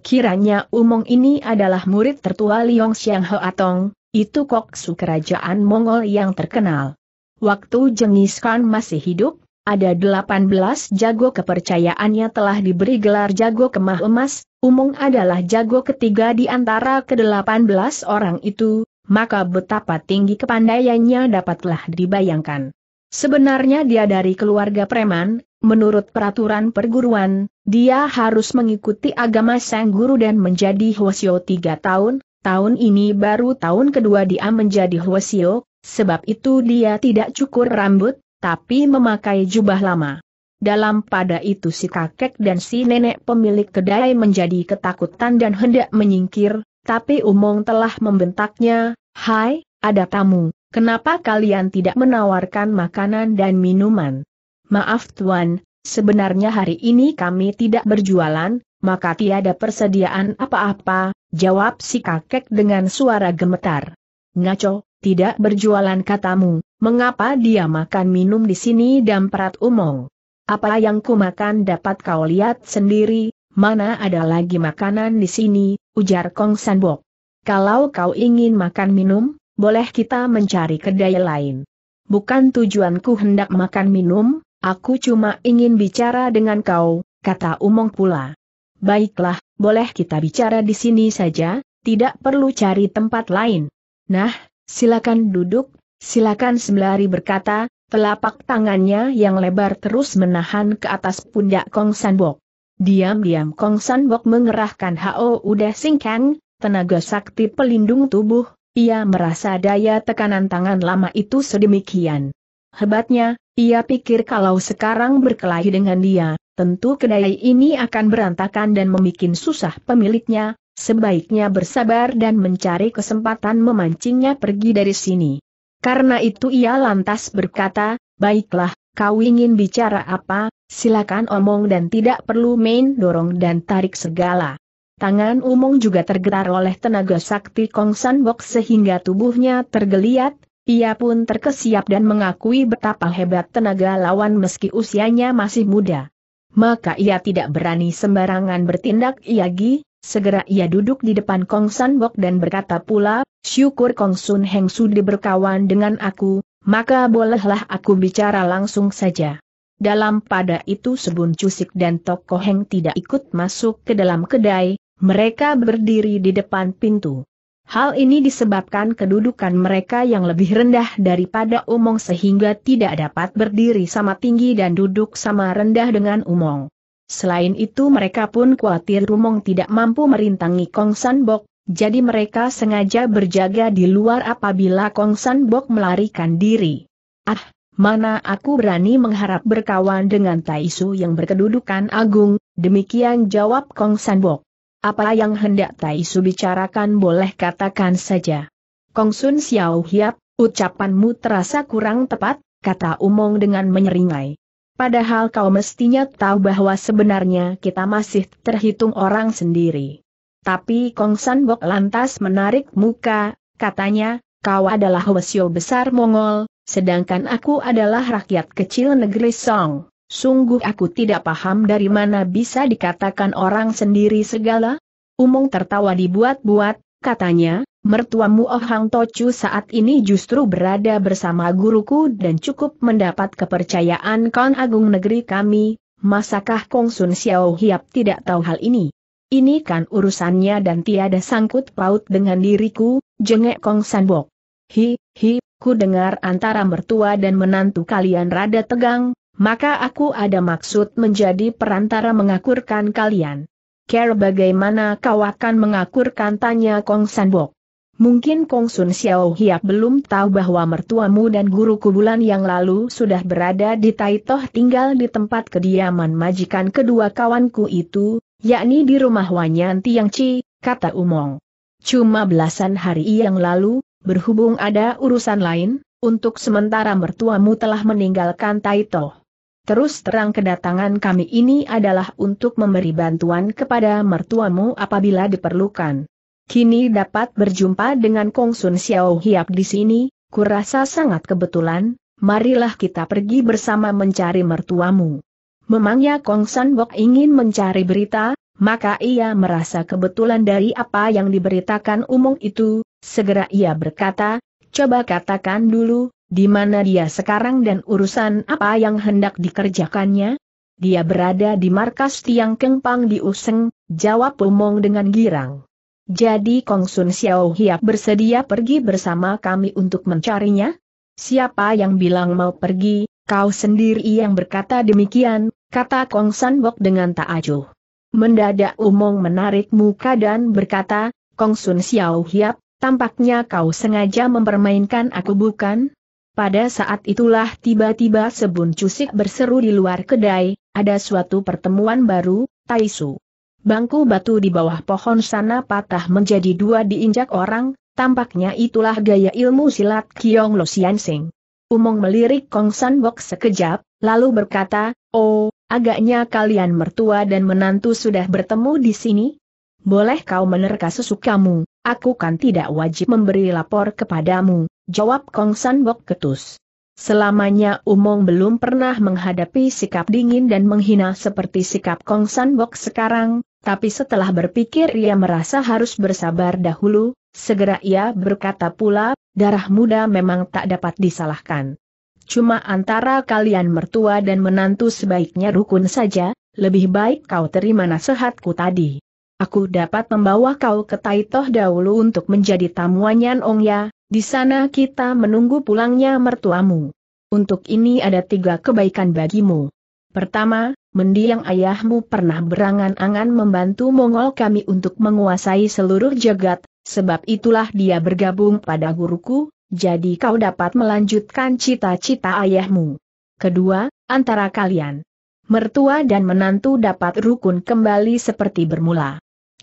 Kiranya umong ini adalah murid tertua Liong Xiang Atong, itu kok koksu kerajaan Mongol yang terkenal. Waktu Jengis Khan masih hidup, ada 18 jago kepercayaannya telah diberi gelar jago kemah emas, Umung adalah jago ketiga di antara ke-18 orang itu, maka betapa tinggi kepandaiannya dapatlah dibayangkan. Sebenarnya dia dari keluarga preman, menurut peraturan perguruan, dia harus mengikuti agama sang guru dan menjadi huasio tiga tahun, tahun ini baru tahun kedua dia menjadi huasio, sebab itu dia tidak cukur rambut, tapi memakai jubah lama. Dalam pada itu si kakek dan si nenek pemilik kedai menjadi ketakutan dan hendak menyingkir, tapi Umong telah membentaknya, Hai, ada tamu, kenapa kalian tidak menawarkan makanan dan minuman? Maaf Tuan, sebenarnya hari ini kami tidak berjualan, maka tiada persediaan apa-apa, jawab si kakek dengan suara gemetar. Ngaco, tidak berjualan katamu, mengapa dia makan minum di sini dan perat umong? Apa yang ku makan dapat kau lihat sendiri, mana ada lagi makanan di sini, ujar Kong Sanbok. Kalau kau ingin makan minum, boleh kita mencari kedai lain. Bukan tujuanku hendak makan minum, aku cuma ingin bicara dengan kau, kata Umong pula. Baiklah, boleh kita bicara di sini saja, tidak perlu cari tempat lain. Nah, silakan duduk, silakan sembari berkata, telapak tangannya yang lebar terus menahan ke atas pundak Kong Sanbok. Diam-diam Kong Sanbok mengerahkan Hao udah Singkang, tenaga sakti pelindung tubuh, ia merasa daya tekanan tangan lama itu sedemikian. Hebatnya, ia pikir kalau sekarang berkelahi dengan dia, tentu kedai ini akan berantakan dan membuat susah pemiliknya, Sebaiknya bersabar dan mencari kesempatan memancingnya pergi dari sini. Karena itu ia lantas berkata, baiklah, kau ingin bicara apa, silakan omong dan tidak perlu main dorong dan tarik segala. Tangan Umong juga tergetar oleh tenaga sakti Kong San Bok sehingga tubuhnya tergeliat, ia pun terkesiap dan mengakui betapa hebat tenaga lawan meski usianya masih muda. Maka ia tidak berani sembarangan bertindak Iagi, Segera ia duduk di depan Kong San Wok dan berkata pula, syukur Kong Sun Heng sudah berkawan dengan aku, maka bolehlah aku bicara langsung saja. Dalam pada itu Sebun Cusik dan Toko Heng tidak ikut masuk ke dalam kedai, mereka berdiri di depan pintu. Hal ini disebabkan kedudukan mereka yang lebih rendah daripada umong sehingga tidak dapat berdiri sama tinggi dan duduk sama rendah dengan umong. Selain itu mereka pun khawatir Rumong tidak mampu merintangi Kong San Bok, jadi mereka sengaja berjaga di luar apabila Kong San Bok melarikan diri. Ah, mana aku berani mengharap berkawan dengan Taisu yang berkedudukan agung, demikian jawab Kong San Bok. Apa yang hendak Taisu bicarakan boleh katakan saja. Kong Sun Xiao Hiap, ucapanmu terasa kurang tepat, kata Umong dengan menyeringai. Padahal kau mestinya tahu bahwa sebenarnya kita masih terhitung orang sendiri. Tapi Kong San Bok lantas menarik muka, katanya, kau adalah wesio besar Mongol, sedangkan aku adalah rakyat kecil negeri Song. Sungguh aku tidak paham dari mana bisa dikatakan orang sendiri segala. Umum tertawa dibuat-buat, katanya, Mertuamu Ohang Hang Tochu saat ini justru berada bersama guruku dan cukup mendapat kepercayaan Kon Agung Negeri kami, masakah Kong Sun Xiao Hiap tidak tahu hal ini? Ini kan urusannya dan tiada sangkut paut dengan diriku, jengek Kong Sanbok. Hi, hi, ku dengar antara mertua dan menantu kalian rada tegang, maka aku ada maksud menjadi perantara mengakurkan kalian. Care bagaimana kau akan mengakurkan tanya Kong Sanbok. Mungkin Kong Sun Xiao Hiap belum tahu bahwa mertuamu dan guruku bulan yang lalu sudah berada di Taitoh tinggal di tempat kediaman majikan kedua kawanku itu, yakni di rumah Wanyan Tiang Chi, kata Umong. Cuma belasan hari yang lalu, berhubung ada urusan lain, untuk sementara mertuamu telah meninggalkan Taitoh. Terus terang kedatangan kami ini adalah untuk memberi bantuan kepada mertuamu apabila diperlukan. Kini dapat berjumpa dengan Kong Sun Xiao Hiap di sini, kurasa sangat kebetulan, marilah kita pergi bersama mencari mertuamu. Memangnya Kong San Bok ingin mencari berita, maka ia merasa kebetulan dari apa yang diberitakan umum itu, segera ia berkata, coba katakan dulu, di mana dia sekarang dan urusan apa yang hendak dikerjakannya? Dia berada di markas Tiang Kengpang di Useng, jawab Umong dengan girang. Jadi Kong Sun Xiao Hiap bersedia pergi bersama kami untuk mencarinya? Siapa yang bilang mau pergi, kau sendiri yang berkata demikian, kata Kong San Bok dengan tak acuh. Mendadak Umong menarik muka dan berkata, Kong Sun Xiao Hiap, tampaknya kau sengaja mempermainkan aku bukan? Pada saat itulah tiba-tiba sebun cusik berseru di luar kedai, ada suatu pertemuan baru, Taisu. Bangku batu di bawah pohon sana patah menjadi dua diinjak orang, tampaknya itulah gaya ilmu silat Kiong Lo Sing. Umong melirik Kong San Bok sekejap, lalu berkata, Oh, agaknya kalian mertua dan menantu sudah bertemu di sini? Boleh kau menerka sesukamu, aku kan tidak wajib memberi lapor kepadamu, jawab Kong San Bok ketus. Selamanya Umong belum pernah menghadapi sikap dingin dan menghina seperti sikap Kong San Bok sekarang, tapi setelah berpikir ia merasa harus bersabar dahulu, segera ia berkata pula, darah muda memang tak dapat disalahkan. Cuma antara kalian mertua dan menantu sebaiknya rukun saja, lebih baik kau terima nasihatku tadi. Aku dapat membawa kau ke Taitoh dahulu untuk menjadi tamuannya Ya. di sana kita menunggu pulangnya mertuamu. Untuk ini ada tiga kebaikan bagimu. Pertama, mendiang ayahmu pernah berangan-angan membantu Mongol kami untuk menguasai seluruh jagat, sebab itulah dia bergabung pada guruku, jadi kau dapat melanjutkan cita-cita ayahmu. Kedua, antara kalian. Mertua dan menantu dapat rukun kembali seperti bermula.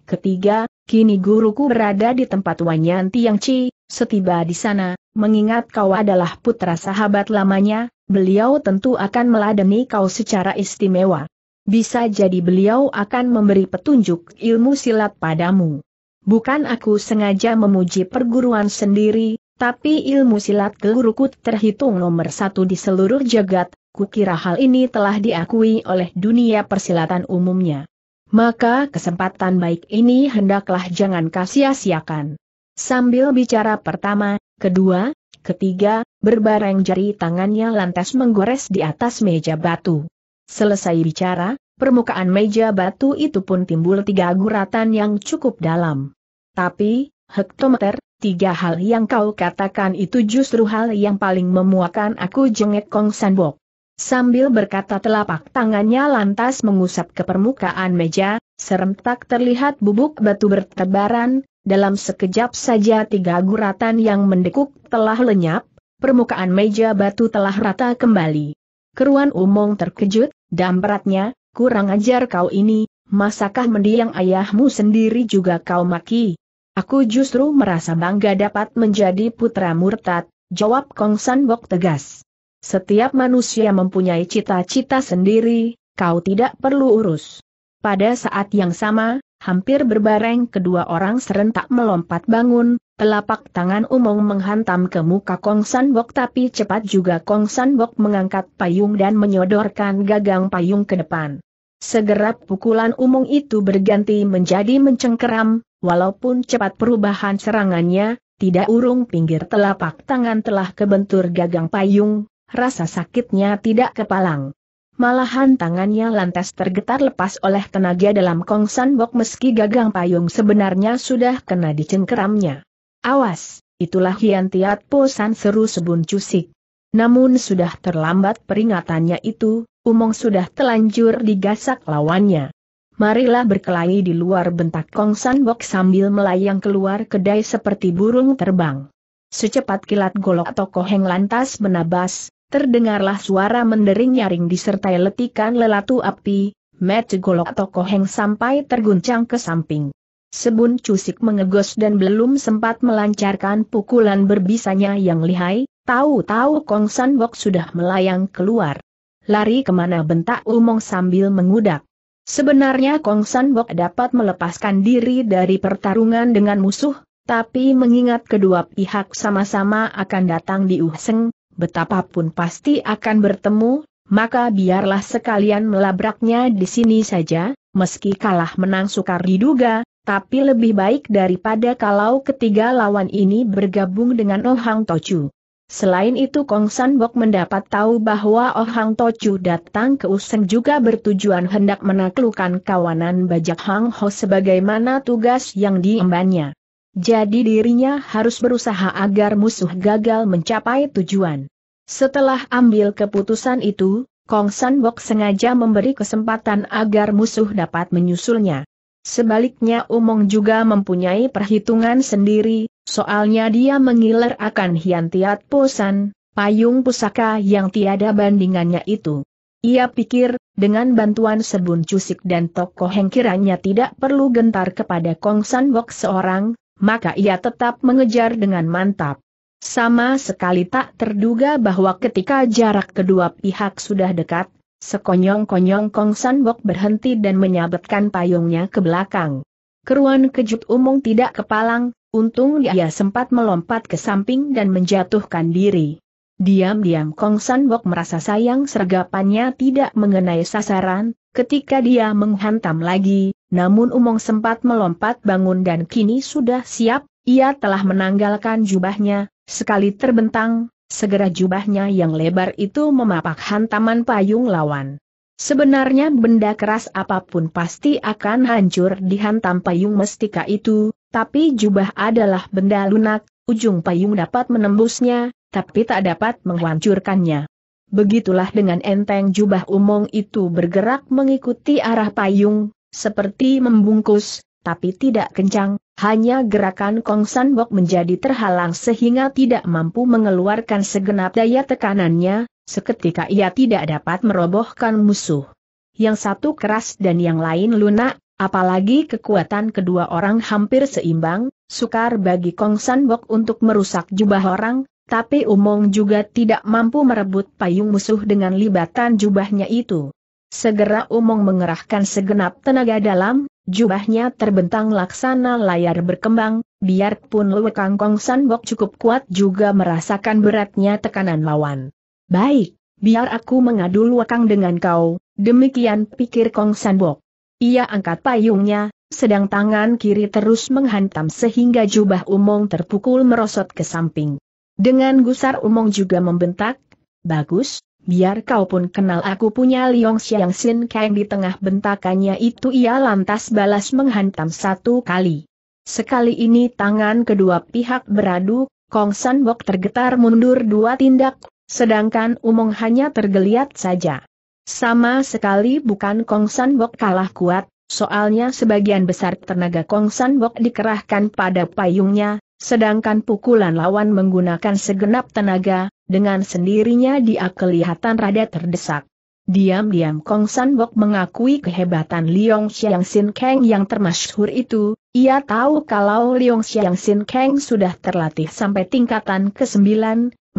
Ketiga, kini guruku berada di tempat yang ci. setiba di sana, mengingat kau adalah putra sahabat lamanya, beliau tentu akan meladeni kau secara istimewa. Bisa jadi beliau akan memberi petunjuk ilmu silat padamu. Bukan aku sengaja memuji perguruan sendiri, tapi ilmu silat guruku terhitung nomor satu di seluruh jagat, kukira hal ini telah diakui oleh dunia persilatan umumnya. Maka kesempatan baik ini hendaklah jangan kasia-siakan. Sambil bicara pertama, kedua, ketiga, berbareng jari tangannya lantas menggores di atas meja batu. Selesai bicara, permukaan meja batu itu pun timbul tiga guratan yang cukup dalam. Tapi, hektometer, tiga hal yang kau katakan itu justru hal yang paling memuakan aku jengek Kong Sanbok. Sambil berkata telapak tangannya lantas mengusap ke permukaan meja, serentak terlihat bubuk batu bertebaran, dalam sekejap saja tiga guratan yang mendekuk telah lenyap, permukaan meja batu telah rata kembali. Keruan Umong terkejut, dan beratnya, kurang ajar kau ini, masakah mendiang ayahmu sendiri juga kau maki? Aku justru merasa bangga dapat menjadi putra murtad, jawab Kong San Bok tegas. Setiap manusia mempunyai cita-cita sendiri, kau tidak perlu urus. Pada saat yang sama, Hampir berbareng kedua orang serentak melompat bangun, telapak tangan umong menghantam ke muka Kong San Bok tapi cepat juga Kong San Bok mengangkat payung dan menyodorkan gagang payung ke depan. Segera pukulan umong itu berganti menjadi mencengkeram, walaupun cepat perubahan serangannya, tidak urung pinggir telapak tangan telah kebentur gagang payung, rasa sakitnya tidak kepalang. Malahan tangannya lantas tergetar lepas oleh tenaga dalam Kong San bok meski gagang payung sebenarnya sudah kena dicengkeramnya. Awas, itulah Hian Tiat Po San seru sebun cusik. Namun sudah terlambat peringatannya itu, Umong sudah telanjur digasak lawannya. Marilah berkelahi di luar bentak Kong San bok sambil melayang keluar kedai seperti burung terbang. Secepat kilat golok tokoh yang lantas menabas, Terdengarlah suara mendering nyaring disertai letikan lelatu api, Mete golok tokoh Heng sampai terguncang ke samping. Sebun cusik mengegos dan belum sempat melancarkan pukulan berbisanya yang lihai, tahu-tahu Kong San Bok sudah melayang keluar. Lari kemana bentak Umong sambil mengudak. Sebenarnya Kong San Bok dapat melepaskan diri dari pertarungan dengan musuh, tapi mengingat kedua pihak sama-sama akan datang di Uhseng, betapapun pasti akan bertemu, maka biarlah sekalian melabraknya di sini saja, meski kalah menang sukar diduga, tapi lebih baik daripada kalau ketiga lawan ini bergabung dengan Oh Hang Tochu. Selain itu Kong San Bok mendapat tahu bahwa Oh Hang Tochu datang ke Useng juga bertujuan hendak menaklukkan kawanan bajak Hang Ho sebagaimana tugas yang diembannya. Jadi dirinya harus berusaha agar musuh gagal mencapai tujuan. Setelah ambil keputusan itu, Kong San Bok sengaja memberi kesempatan agar musuh dapat menyusulnya. Sebaliknya Umong juga mempunyai perhitungan sendiri, soalnya dia mengiler akan Hian Tiat Posan, payung pusaka yang tiada bandingannya itu. Ia pikir, dengan bantuan Sebun Cusik dan tokoh yang kiranya tidak perlu gentar kepada Kong San Bok seorang, maka ia tetap mengejar dengan mantap. Sama sekali tak terduga bahwa ketika jarak kedua pihak sudah dekat, sekonyong-konyong Kong San Bok berhenti dan menyabetkan payungnya ke belakang. Keruan kejut umum tidak kepalang, untung dia sempat melompat ke samping dan menjatuhkan diri. Diam-diam Kong San Bok merasa sayang sergapannya tidak mengenai sasaran, ketika dia menghantam lagi, namun Umong sempat melompat bangun dan kini sudah siap, ia telah menanggalkan jubahnya, sekali terbentang, segera jubahnya yang lebar itu memapak hantaman payung lawan. Sebenarnya benda keras apapun pasti akan hancur dihantam payung mestika itu, tapi jubah adalah benda lunak, ujung payung dapat menembusnya, tapi tak dapat menghancurkannya. Begitulah dengan enteng jubah umong itu bergerak mengikuti arah payung, seperti membungkus, tapi tidak kencang, hanya gerakan Kong San Bok menjadi terhalang sehingga tidak mampu mengeluarkan segenap daya tekanannya, seketika ia tidak dapat merobohkan musuh. Yang satu keras dan yang lain lunak, apalagi kekuatan kedua orang hampir seimbang, sukar bagi Kong San Bok untuk merusak jubah orang, tapi Umong juga tidak mampu merebut payung musuh dengan libatan jubahnya itu. Segera Umong mengerahkan segenap tenaga dalam, jubahnya terbentang laksana layar berkembang, biarpun Lewekang Kong Sanbok cukup kuat juga merasakan beratnya tekanan lawan. Baik, biar aku mengadu Lewekang dengan kau, demikian pikir Kong Sanbok. Ia angkat payungnya, sedang tangan kiri terus menghantam sehingga jubah umong terpukul merosot ke samping. Dengan gusar Umong juga membentak, Bagus, biar kau pun kenal aku punya Liong Xiang Sin Kang di tengah bentakannya itu ia lantas balas menghantam satu kali. Sekali ini tangan kedua pihak beradu, Kong San Bok tergetar mundur dua tindak, sedangkan Umong hanya tergeliat saja. Sama sekali bukan Kong San Bok kalah kuat, soalnya sebagian besar tenaga Kong San Bok dikerahkan pada payungnya, Sedangkan pukulan lawan menggunakan segenap tenaga, dengan sendirinya dia kelihatan rada terdesak. Diam-diam Kong San Bok mengakui kehebatan Liong Xiang Sin Kang yang termasyhur itu, ia tahu kalau Liong Xiang Sin Kang sudah terlatih sampai tingkatan ke-9,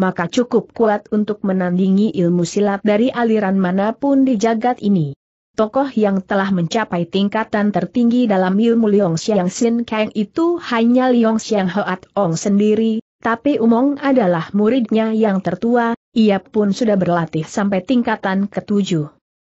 maka cukup kuat untuk menandingi ilmu silat dari aliran manapun di jagat ini tokoh yang telah mencapai tingkatan tertinggi dalam ilmu Liong Xiang Sin Kang itu hanya Liong Xiang Hoat Ong sendiri, tapi Umong adalah muridnya yang tertua, ia pun sudah berlatih sampai tingkatan ketujuh.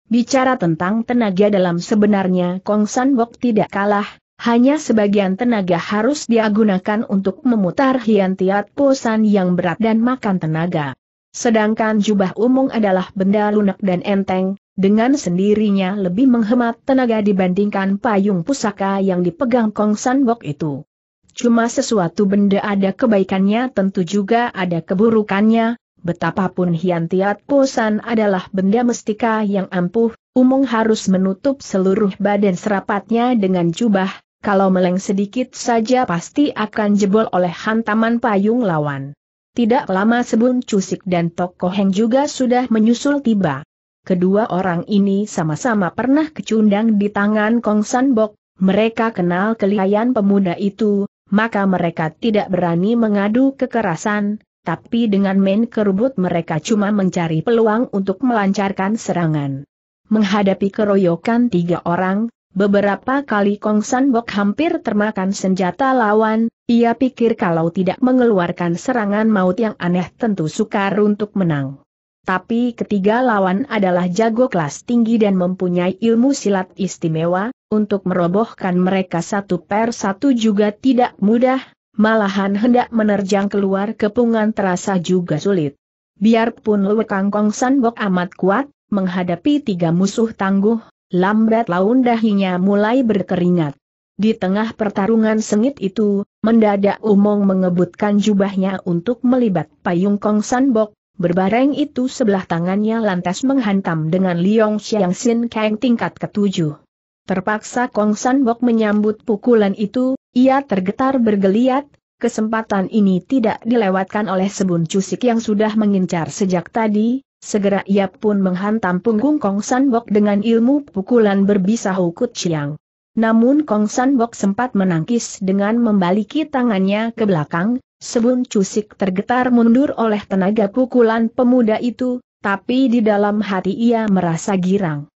Bicara tentang tenaga dalam sebenarnya Kong San Bok tidak kalah, hanya sebagian tenaga harus dia gunakan untuk memutar hian tiat posan yang berat dan makan tenaga. Sedangkan jubah umum adalah benda lunak dan enteng, dengan sendirinya lebih menghemat tenaga dibandingkan payung pusaka yang dipegang Kong San Bok itu. Cuma sesuatu benda ada kebaikannya tentu juga ada keburukannya, betapapun Hian Tiat San adalah benda mestika yang ampuh, umum harus menutup seluruh badan serapatnya dengan jubah, kalau meleng sedikit saja pasti akan jebol oleh hantaman payung lawan. Tidak lama sebelum Cusik dan Tokoheng juga sudah menyusul tiba. Kedua orang ini sama-sama pernah kecundang di tangan Kong San Bok, mereka kenal kelihayan pemuda itu, maka mereka tidak berani mengadu kekerasan, tapi dengan main kerubut mereka cuma mencari peluang untuk melancarkan serangan. Menghadapi keroyokan tiga orang, beberapa kali Kong San Bok hampir termakan senjata lawan, ia pikir kalau tidak mengeluarkan serangan maut yang aneh tentu sukar untuk menang tapi ketiga lawan adalah jago kelas tinggi dan mempunyai ilmu silat istimewa, untuk merobohkan mereka satu per satu juga tidak mudah, malahan hendak menerjang keluar kepungan terasa juga sulit. Biarpun Lue Kangkong Kong Sanbok amat kuat, menghadapi tiga musuh tangguh, lambat laun dahinya mulai berkeringat. Di tengah pertarungan sengit itu, mendadak Umong mengebutkan jubahnya untuk melibat payung Kong Sanbok, Berbareng itu sebelah tangannya lantas menghantam dengan Liong Xiang Sin Kang tingkat ketujuh. Terpaksa Kong San Bok menyambut pukulan itu, ia tergetar bergeliat, kesempatan ini tidak dilewatkan oleh sebun cusik yang sudah mengincar sejak tadi, segera ia pun menghantam punggung Kong San Bok dengan ilmu pukulan berbisa hukut siang. Namun Kong San Bok sempat menangkis dengan membaliki tangannya ke belakang, Sebun Cusik tergetar mundur oleh tenaga pukulan pemuda itu, tapi di dalam hati ia merasa girang.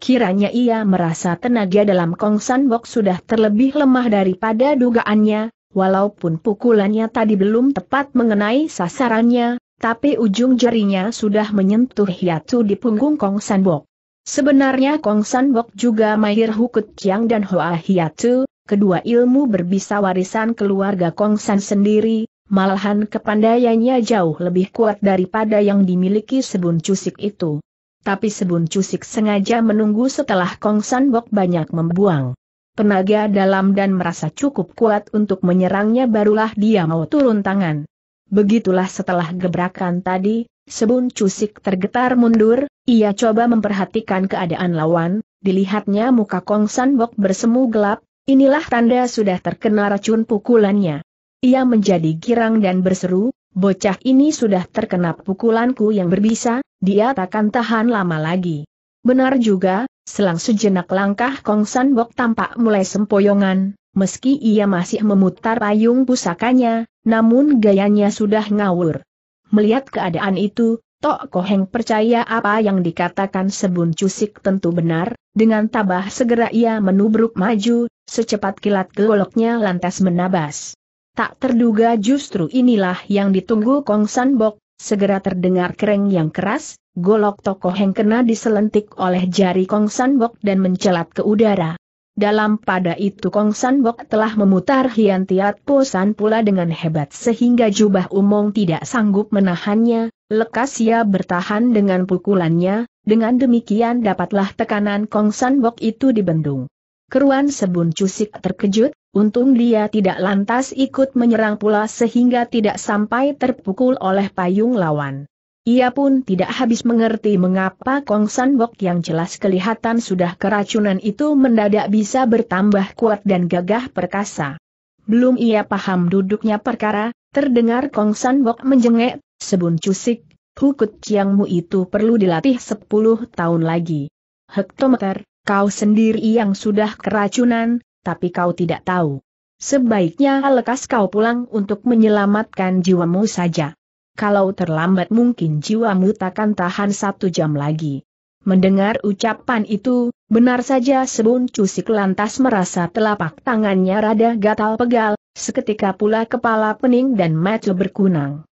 Kiranya ia merasa tenaga dalam Kong San Bok sudah terlebih lemah daripada dugaannya, walaupun pukulannya tadi belum tepat mengenai sasarannya, tapi ujung jarinya sudah menyentuh hiatu di punggung Kong San Bok. Sebenarnya Kong San Bok juga mahir hukut Chiang dan Hoa Hiatu, kedua ilmu berbisa warisan keluarga Kong San sendiri, malahan kepandaiannya jauh lebih kuat daripada yang dimiliki Sebun Cusik itu. Tapi Sebun Cusik sengaja menunggu setelah Kong San Bok banyak membuang tenaga dalam dan merasa cukup kuat untuk menyerangnya barulah dia mau turun tangan. Begitulah setelah gebrakan tadi, Sebun Cusik tergetar mundur, ia coba memperhatikan keadaan lawan, dilihatnya muka Kong San Bok bersemu gelap, Inilah tanda sudah terkena racun pukulannya. Ia menjadi girang dan berseru, bocah ini sudah terkena pukulanku yang berbisa, dia takkan tahan lama lagi. Benar juga, selang sejenak langkah Kong San Bok tampak mulai sempoyongan, meski ia masih memutar payung pusakanya, namun gayanya sudah ngawur. Melihat keadaan itu, Tok Koheng percaya apa yang dikatakan Sebun Cusik tentu benar, dengan tabah segera ia menubruk maju, secepat kilat goloknya lantas menabas. Tak terduga justru inilah yang ditunggu Kong San Bok, segera terdengar kereng yang keras, golok tokoh yang kena diselentik oleh jari Kong San Bok dan mencelat ke udara. Dalam pada itu Kong San Bok telah memutar Hian Tiat Po pula dengan hebat sehingga jubah umong tidak sanggup menahannya, lekas ia bertahan dengan pukulannya, dengan demikian dapatlah tekanan Kong San Bok itu dibendung. Keruan Sebun Cusik terkejut, untung dia tidak lantas ikut menyerang pula sehingga tidak sampai terpukul oleh payung lawan. Ia pun tidak habis mengerti mengapa Kong San Bok yang jelas kelihatan sudah keracunan itu mendadak bisa bertambah kuat dan gagah perkasa. Belum ia paham duduknya perkara, terdengar Kong San Bok menjengek, sebun cusik, hukut ciangmu itu perlu dilatih 10 tahun lagi. Hektometer, Kau sendiri yang sudah keracunan, tapi kau tidak tahu. Sebaiknya lekas kau pulang untuk menyelamatkan jiwamu saja. Kalau terlambat mungkin jiwamu takkan tahan satu jam lagi. Mendengar ucapan itu, benar saja sebun cusik lantas merasa telapak tangannya rada gatal-pegal, seketika pula kepala pening dan mata berkunang.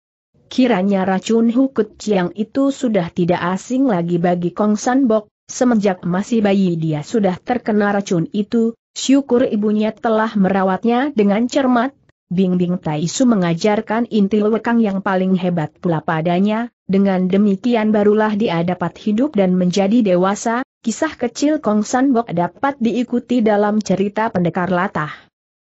Kiranya racun hukut ciang itu sudah tidak asing lagi bagi Kong San Bok, Semenjak masih bayi dia sudah terkena racun itu, syukur ibunya telah merawatnya dengan cermat. Bingbing Taisu mengajarkan inti lekang yang paling hebat pula padanya, dengan demikian barulah dia dapat hidup dan menjadi dewasa, kisah kecil Kong San Bok dapat diikuti dalam cerita pendekar latah.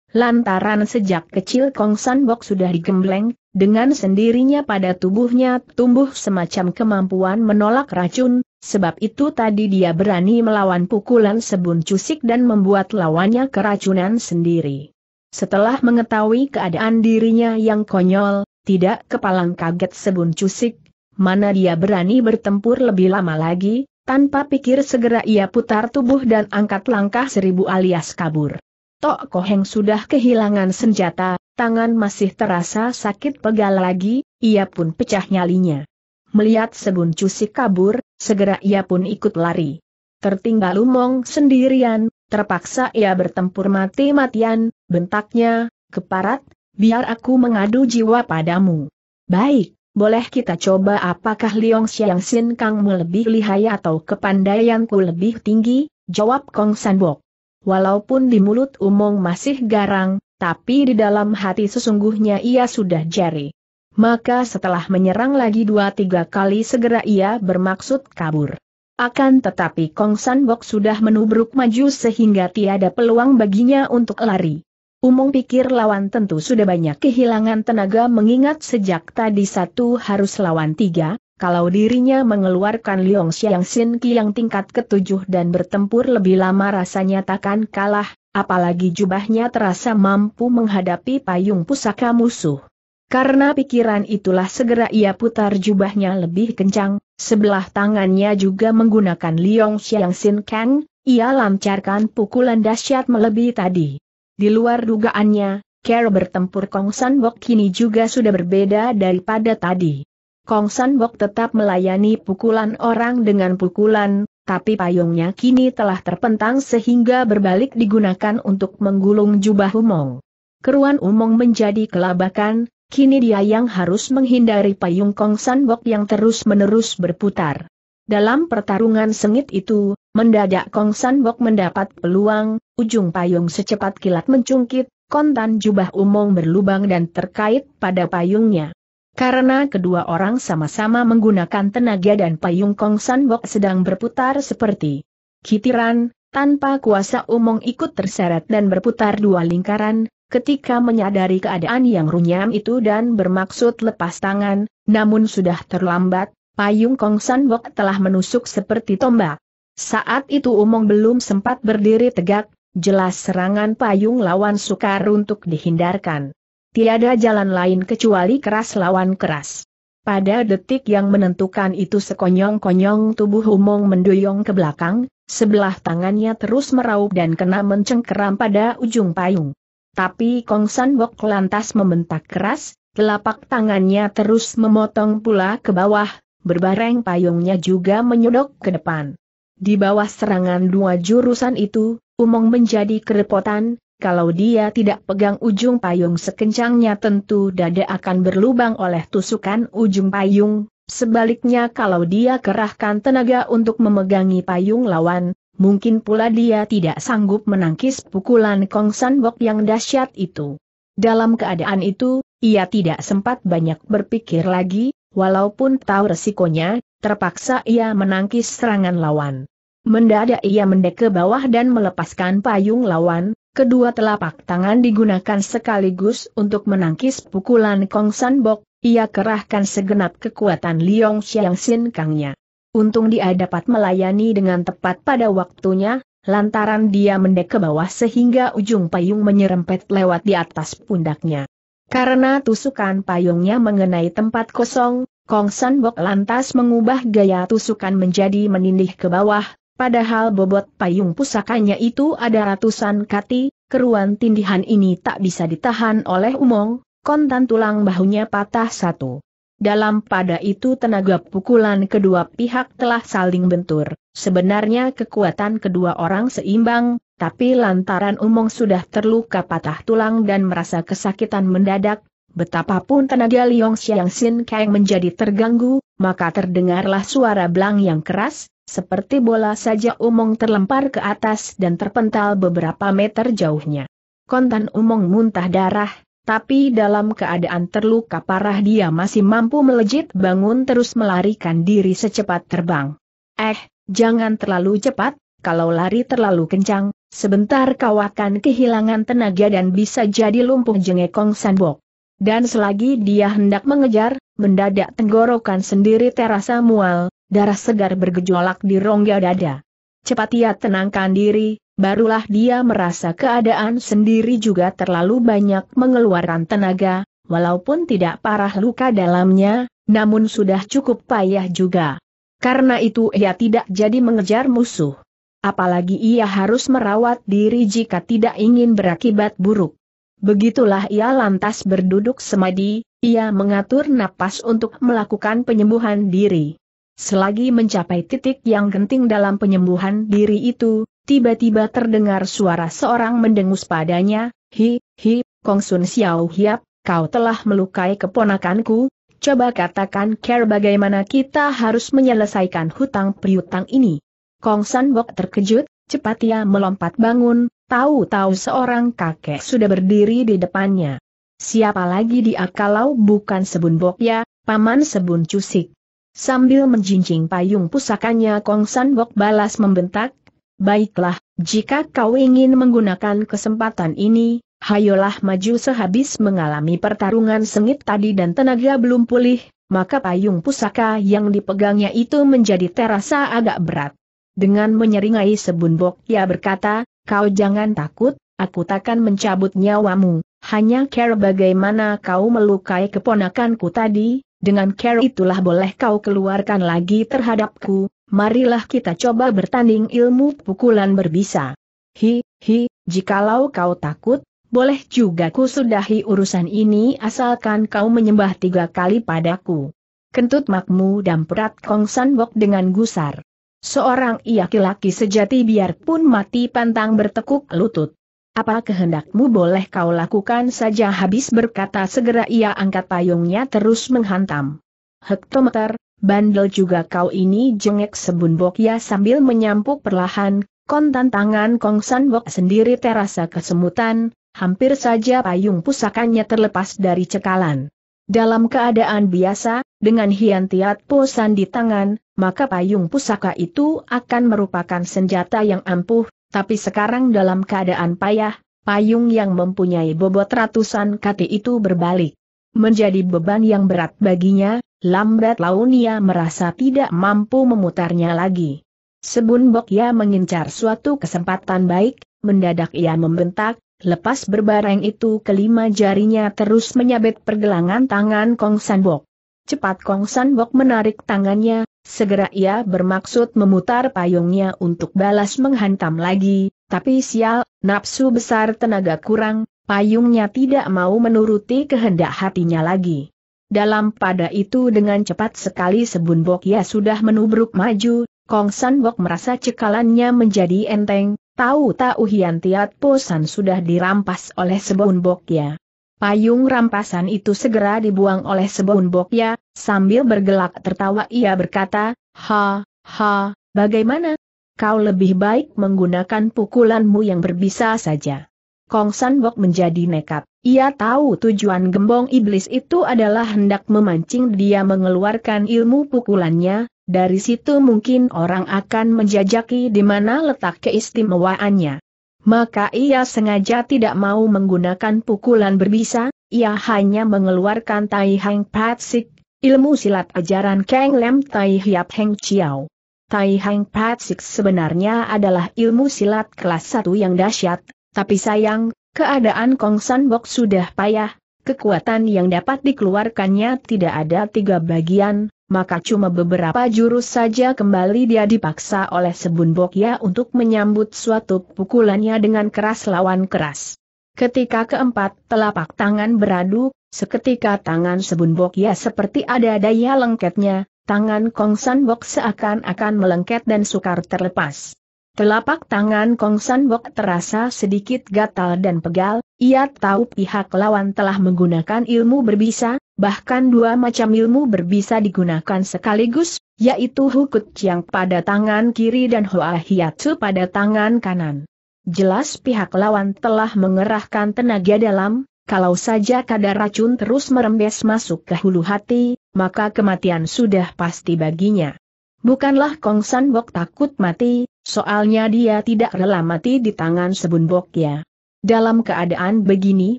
Lantaran sejak kecil Kong San Bok sudah digembleng, dengan sendirinya pada tubuhnya tumbuh semacam kemampuan menolak racun, sebab itu tadi dia berani melawan pukulan sebun cusik dan membuat lawannya keracunan sendiri. Setelah mengetahui keadaan dirinya yang konyol, tidak kepalang kaget sebun cusik, mana dia berani bertempur lebih lama lagi, tanpa pikir segera ia putar tubuh dan angkat langkah seribu alias kabur. Tok Koheng sudah kehilangan senjata, tangan masih terasa sakit pegal lagi, ia pun pecah nyalinya. Melihat Sebun Cusi kabur, segera ia pun ikut lari. Tertinggal Umong sendirian, terpaksa ia bertempur mati-matian, bentaknya, keparat, biar aku mengadu jiwa padamu. Baik, boleh kita coba apakah Liong Xiang Sin Kangmu lebih lihai atau kepandaianku lebih tinggi, jawab Kong Sanbok. Walaupun di mulut Umong masih garang, tapi di dalam hati sesungguhnya ia sudah jari. Maka setelah menyerang lagi dua tiga kali segera ia bermaksud kabur. Akan tetapi Kong San Bok sudah menubruk maju sehingga tiada peluang baginya untuk lari. Umong pikir lawan tentu sudah banyak kehilangan tenaga mengingat sejak tadi satu harus lawan tiga, kalau dirinya mengeluarkan Liong Xiang Sin Qi yang tingkat ketujuh dan bertempur lebih lama rasanya takkan kalah, apalagi jubahnya terasa mampu menghadapi payung pusaka musuh. Karena pikiran itulah segera ia putar jubahnya lebih kencang, sebelah tangannya juga menggunakan Liong Xiang Sin Kang, ia lancarkan pukulan dahsyat melebihi tadi. Di luar dugaannya, Carol bertempur Kong San Bok kini juga sudah berbeda daripada tadi. Kong San Bok tetap melayani pukulan orang dengan pukulan, tapi payungnya kini telah terpentang sehingga berbalik digunakan untuk menggulung jubah Umong. Keruan Umong menjadi kelabakan, kini dia yang harus menghindari payung Kong San Bok yang terus-menerus berputar. Dalam pertarungan sengit itu, mendadak Kong San Bok mendapat peluang, ujung payung secepat kilat mencungkit, kontan jubah Umong berlubang dan terkait pada payungnya. Karena kedua orang sama-sama menggunakan tenaga dan payung Kong San Bok sedang berputar seperti kitiran, tanpa kuasa Umong ikut terseret dan berputar dua lingkaran, ketika menyadari keadaan yang runyam itu dan bermaksud lepas tangan, namun sudah terlambat, payung Kong San Bok telah menusuk seperti tombak. Saat itu Umong belum sempat berdiri tegak, jelas serangan payung lawan sukar untuk dihindarkan. Tiada jalan lain kecuali keras lawan keras. Pada detik yang menentukan itu sekonyong-konyong tubuh Humong mendoyong ke belakang, sebelah tangannya terus meraup dan kena mencengkeram pada ujung payung. Tapi Kong San Bok lantas membentak keras, telapak tangannya terus memotong pula ke bawah, berbareng payungnya juga menyodok ke depan. Di bawah serangan dua jurusan itu, Umong menjadi kerepotan, kalau dia tidak pegang ujung payung sekencangnya tentu dada akan berlubang oleh tusukan ujung payung, sebaliknya kalau dia kerahkan tenaga untuk memegangi payung lawan, mungkin pula dia tidak sanggup menangkis pukulan Kong San Bok yang dahsyat itu. Dalam keadaan itu, ia tidak sempat banyak berpikir lagi, walaupun tahu resikonya, terpaksa ia menangkis serangan lawan. Mendadak ia mendek ke bawah dan melepaskan payung lawan, Kedua telapak tangan digunakan sekaligus untuk menangkis pukulan Kong San Bok, ia kerahkan segenap kekuatan Liong Xiang Sin Kangnya. Untung dia dapat melayani dengan tepat pada waktunya, lantaran dia mendek ke bawah sehingga ujung payung menyerempet lewat di atas pundaknya. Karena tusukan payungnya mengenai tempat kosong, Kong San Bok lantas mengubah gaya tusukan menjadi menindih ke bawah, Padahal bobot payung pusakanya itu ada ratusan kati, keruan tindihan ini tak bisa ditahan oleh umong, kontan tulang bahunya patah satu. Dalam pada itu tenaga pukulan kedua pihak telah saling bentur, sebenarnya kekuatan kedua orang seimbang, tapi lantaran umong sudah terluka patah tulang dan merasa kesakitan mendadak, Betapapun tenaga Liong Xiang Sin Kang menjadi terganggu, maka terdengarlah suara belang yang keras, seperti bola saja Umong terlempar ke atas dan terpental beberapa meter jauhnya. Kontan Umong muntah darah, tapi dalam keadaan terluka parah dia masih mampu melejit bangun terus melarikan diri secepat terbang. Eh, jangan terlalu cepat, kalau lari terlalu kencang, sebentar kau akan kehilangan tenaga dan bisa jadi lumpuh jengekong sanbok. Dan selagi dia hendak mengejar, mendadak tenggorokan sendiri terasa mual, darah segar bergejolak di rongga dada. Cepat ia tenangkan diri, barulah dia merasa keadaan sendiri juga terlalu banyak mengeluarkan tenaga, walaupun tidak parah luka dalamnya, namun sudah cukup payah juga. Karena itu ia tidak jadi mengejar musuh. Apalagi ia harus merawat diri jika tidak ingin berakibat buruk. Begitulah ia lantas berduduk semadi, ia mengatur napas untuk melakukan penyembuhan diri. Selagi mencapai titik yang genting dalam penyembuhan diri itu, tiba-tiba terdengar suara seorang mendengus padanya, Hi, hi, Kong Sun Xiao Hiap, kau telah melukai keponakanku, coba katakan care bagaimana kita harus menyelesaikan hutang piutang ini. Kong San Bok terkejut, cepat ia melompat bangun, Tahu-tahu seorang kakek sudah berdiri di depannya. Siapa lagi dia kalau bukan Sebun Ya, paman Sebun Cusik. Sambil menjinjing payung pusakanya Kong San Bok balas membentak, Baiklah, jika kau ingin menggunakan kesempatan ini, hayolah maju sehabis mengalami pertarungan sengit tadi dan tenaga belum pulih, maka payung pusaka yang dipegangnya itu menjadi terasa agak berat. Dengan menyeringai Sebun Bok ia berkata, Kau jangan takut, aku takkan mencabut nyawamu, hanya care bagaimana kau melukai keponakanku tadi, dengan care itulah boleh kau keluarkan lagi terhadapku, marilah kita coba bertanding ilmu pukulan berbisa. Hi, hi, jikalau kau takut, boleh juga ku sudahi urusan ini asalkan kau menyembah tiga kali padaku. Kentut Makmu dan Perat kongsan wok dengan gusar. Seorang ia laki sejati biarpun mati pantang bertekuk lutut. Apa kehendakmu boleh kau lakukan saja habis berkata segera ia angkat payungnya terus menghantam. Hektometer, bandel juga kau ini jengek sebun ya. sambil menyampuk perlahan, kontan tangan Kongsan Bok sendiri terasa kesemutan, hampir saja payung pusakanya terlepas dari cekalan. Dalam keadaan biasa, dengan hian posan di tangan, maka payung pusaka itu akan merupakan senjata yang ampuh, tapi sekarang dalam keadaan payah, payung yang mempunyai bobot ratusan kati itu berbalik. Menjadi beban yang berat baginya, lambat Launia merasa tidak mampu memutarnya lagi. Sebun Bok ia ya mengincar suatu kesempatan baik, mendadak ia membentak, lepas berbareng itu kelima jarinya terus menyabet pergelangan tangan Kong San Bok. Cepat Kong San Bok menarik tangannya, Segera ia bermaksud memutar payungnya untuk balas menghantam lagi, tapi sial, nafsu besar tenaga kurang, payungnya tidak mau menuruti kehendak hatinya lagi. Dalam pada itu dengan cepat sekali Sebun Bok ya sudah menubruk maju, Kong San Bok merasa cekalannya menjadi enteng, tahu-tahu Hian Tiat Posan sudah dirampas oleh Sebun Bok ya. Payung rampasan itu segera dibuang oleh Sebun Bokya, sambil bergelak tertawa ia berkata, Ha, ha, bagaimana? Kau lebih baik menggunakan pukulanmu yang berbisa saja. Kong San Bok menjadi nekat. Ia tahu tujuan gembong iblis itu adalah hendak memancing dia mengeluarkan ilmu pukulannya, dari situ mungkin orang akan menjajaki di mana letak keistimewaannya. Maka ia sengaja tidak mau menggunakan pukulan berbisa, ia hanya mengeluarkan Tai Hang Patsik, ilmu silat ajaran Kang Lem Tai Hiap Heng Chiao. Tai Hang Patsik sebenarnya adalah ilmu silat kelas 1 yang dahsyat, tapi sayang, keadaan Kong San Bok sudah payah, kekuatan yang dapat dikeluarkannya tidak ada tiga bagian, maka cuma beberapa jurus saja kembali dia dipaksa oleh Sebun Bokya untuk menyambut suatu pukulannya dengan keras lawan keras. Ketika keempat telapak tangan beradu, seketika tangan Sebun Bokya seperti ada daya lengketnya, tangan Kong San Bok seakan-akan melengket dan sukar terlepas. Telapak tangan Kong San Bok terasa sedikit gatal dan pegal, ia tahu pihak lawan telah menggunakan ilmu berbisa, bahkan dua macam ilmu berbisa digunakan sekaligus, yaitu Hukut Chiang pada tangan kiri dan Hoa Hiatsu pada tangan kanan. Jelas pihak lawan telah mengerahkan tenaga dalam, kalau saja kadar racun terus merembes masuk ke hulu hati, maka kematian sudah pasti baginya. Bukanlah Kong San Bok takut mati, Soalnya dia tidak rela mati di tangan Sebun Bok ya. Dalam keadaan begini,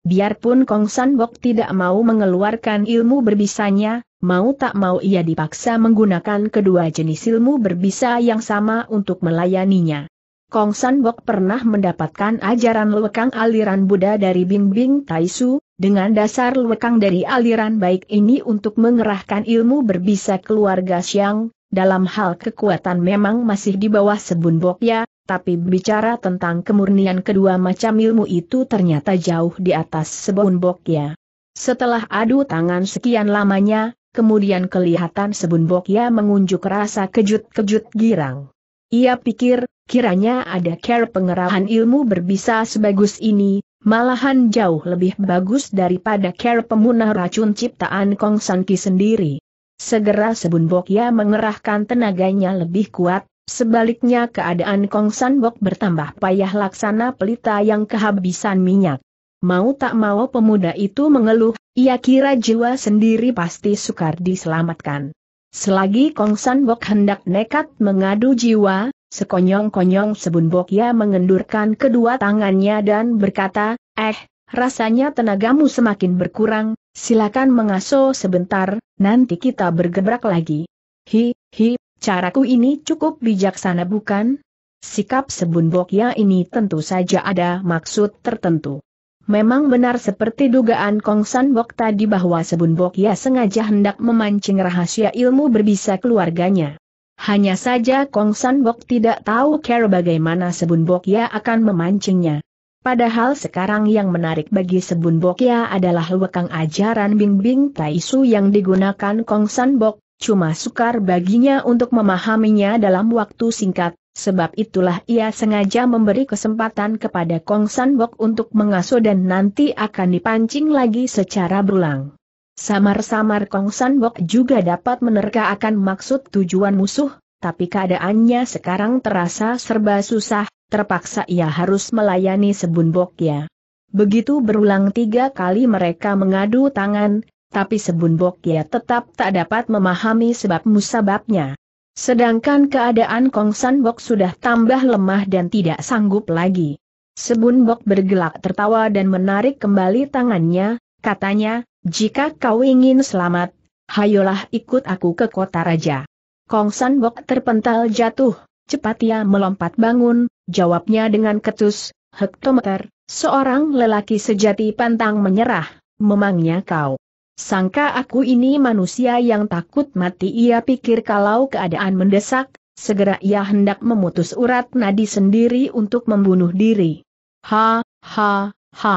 biarpun Kong San Bok tidak mau mengeluarkan ilmu berbisanya, mau tak mau ia dipaksa menggunakan kedua jenis ilmu berbisa yang sama untuk melayaninya. Kong San Bok pernah mendapatkan ajaran lekang aliran Buddha dari Bing Bimbing Taisu, dengan dasar lekang dari aliran baik ini untuk mengerahkan ilmu berbisa keluarga Xiang, dalam hal kekuatan memang masih di bawah Sebun Bokya, tapi bicara tentang kemurnian kedua macam ilmu itu ternyata jauh di atas Sebun Bokya. Setelah adu tangan sekian lamanya, kemudian kelihatan Sebun Bokya mengunjuk rasa kejut-kejut girang. Ia pikir, kiranya ada care pengerahan ilmu berbisa sebagus ini, malahan jauh lebih bagus daripada care pemunah racun ciptaan Kong Sanki sendiri. Segera Sebun Bokya mengerahkan tenaganya lebih kuat, sebaliknya keadaan Kong San Bok bertambah payah laksana pelita yang kehabisan minyak. Mau tak mau pemuda itu mengeluh, ia kira jiwa sendiri pasti sukar diselamatkan. Selagi Kong San Bok hendak nekat mengadu jiwa, sekonyong-konyong Sebun Bokya mengendurkan kedua tangannya dan berkata, Eh, rasanya tenagamu semakin berkurang, Silakan mengasuh sebentar, nanti kita bergebrak lagi. Hi, hi, caraku ini cukup bijaksana bukan? Sikap Sebun Bokya ini tentu saja ada maksud tertentu. Memang benar seperti dugaan Kong San Bok tadi bahwa Sebun Bokya sengaja hendak memancing rahasia ilmu berbisa keluarganya. Hanya saja Kong San Bok tidak tahu cara bagaimana Sebun Bokya akan memancingnya. Padahal sekarang yang menarik bagi Sebun Bokya adalah lekang ajaran bimbing Taisu yang digunakan Kong San Bok, cuma sukar baginya untuk memahaminya dalam waktu singkat, sebab itulah ia sengaja memberi kesempatan kepada Kong San Bok untuk mengasuh dan nanti akan dipancing lagi secara berulang. Samar-samar Kong San Bok juga dapat menerka akan maksud tujuan musuh, tapi keadaannya sekarang terasa serba susah, terpaksa ia harus melayani Sebunboknya. Begitu berulang tiga kali mereka mengadu tangan, tapi Sebunboknya tetap tak dapat memahami sebab-musababnya. Sedangkan keadaan San Bok sudah tambah lemah dan tidak sanggup lagi. Sebun Bok bergelak tertawa dan menarik kembali tangannya, katanya, jika kau ingin selamat, hayolah ikut aku ke kota raja. Kong San Bok terpental jatuh, cepat ia melompat bangun, jawabnya dengan ketus, hektometer, seorang lelaki sejati pantang menyerah, memangnya kau. Sangka aku ini manusia yang takut mati ia pikir kalau keadaan mendesak, segera ia hendak memutus urat nadi sendiri untuk membunuh diri. Ha, ha, ha.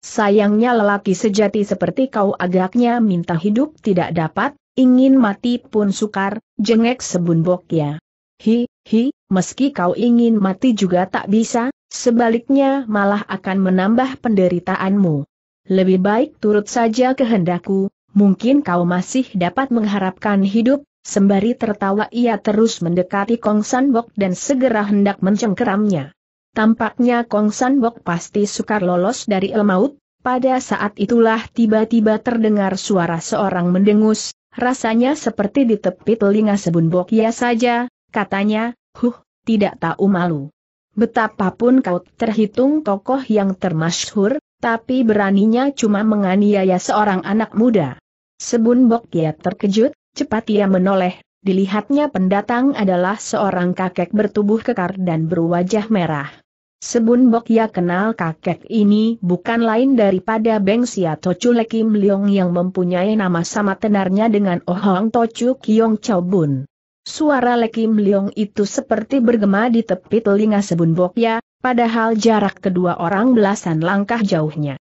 Sayangnya lelaki sejati seperti kau agaknya minta hidup tidak dapat, ingin mati pun sukar, jengek sebunbok ya. Hi, hi, meski kau ingin mati juga tak bisa, sebaliknya malah akan menambah penderitaanmu. Lebih baik turut saja kehendakku, mungkin kau masih dapat mengharapkan hidup, sembari tertawa ia terus mendekati Kong San Bok dan segera hendak mencengkeramnya. Tampaknya Kong San Bok pasti sukar lolos dari el maut, pada saat itulah tiba-tiba terdengar suara seorang mendengus, rasanya seperti di tepi telinga sebunbok ya saja, katanya, huh, tidak tahu malu. Betapapun kau terhitung tokoh yang termasyhur, tapi beraninya cuma menganiaya seorang anak muda. Sebun ya terkejut, cepat ia menoleh, dilihatnya pendatang adalah seorang kakek bertubuh kekar dan berwajah merah. Sebun ya kenal kakek ini bukan lain daripada Beng Sia Tocu Lekim Leong yang mempunyai nama sama tenarnya dengan Ohong oh Tocu Kiong Chow Bun. Suara Lekim Leong itu seperti bergema di tepi telinga Sebun ya, padahal jarak kedua orang belasan langkah jauhnya.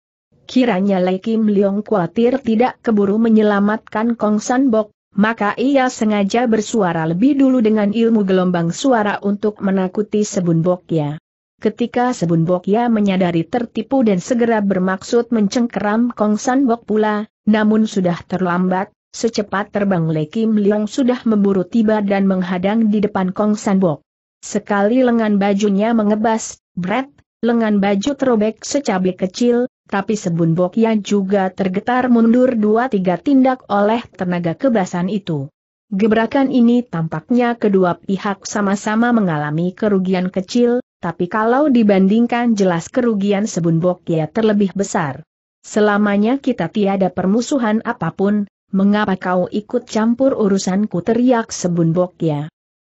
Kiranya Lekim Leong khawatir tidak keburu menyelamatkan Kong San Bok, maka ia sengaja bersuara lebih dulu dengan ilmu gelombang suara untuk menakuti Sebun ya. Ketika Sebun Bokya menyadari tertipu dan segera bermaksud mencengkeram Kong San Bok pula, namun sudah terlambat, secepat terbang Le Kim Leong sudah memburu tiba dan menghadang di depan Kong San Bok. Sekali lengan bajunya mengebas, bret, lengan baju terobek secabik kecil, tapi Sebun Bokya juga tergetar mundur dua tiga tindak oleh tenaga kebasan itu. Gebrakan ini tampaknya kedua pihak sama-sama mengalami kerugian kecil, tapi kalau dibandingkan jelas kerugian sebunbok ya terlebih besar. Selamanya kita tiada permusuhan apapun, mengapa kau ikut campur urusanku teriak sebunbok ya?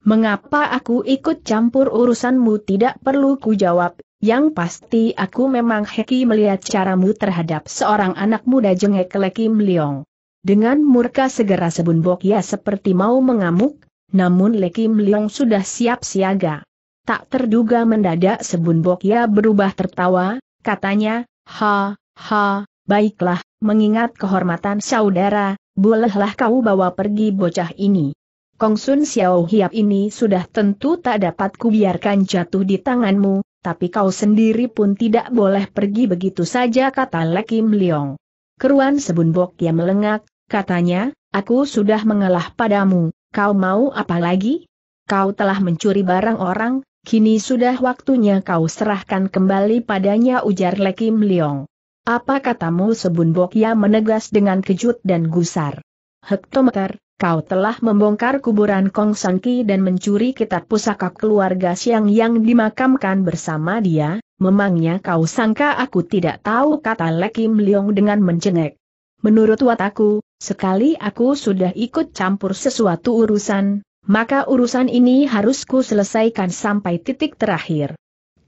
Mengapa aku ikut campur urusanmu tidak perlu ku jawab, yang pasti aku memang heki melihat caramu terhadap seorang anak muda jengek leki Leong. Dengan murka segera sebunbok ya seperti mau mengamuk, namun Lekim Leong sudah siap siaga. Tak terduga mendadak Sebun Bokya berubah tertawa, katanya, ha, ha, baiklah, mengingat kehormatan saudara, bolehlah kau bawa pergi bocah ini. Kongsun Xiao Hiap ini sudah tentu tak dapat kubiarkan jatuh di tanganmu, tapi kau sendiri pun tidak boleh pergi begitu saja kata Lekim Leong. Keruan Sebun Bokya melengak, katanya, aku sudah mengalah padamu, kau mau apa lagi? Kau telah mencuri barang orang, Kini sudah waktunya kau serahkan kembali padanya ujar Lekim Liong. Apa katamu Sebun Bokya menegas dengan kejut dan gusar. Hektometer, kau telah membongkar kuburan Kong Sanki dan mencuri kitab pusaka keluarga Siang yang dimakamkan bersama dia, memangnya kau sangka aku tidak tahu kata Lekim Liong dengan mencengek. Menurut wataku, sekali aku sudah ikut campur sesuatu urusan, maka urusan ini harus ku selesaikan sampai titik terakhir.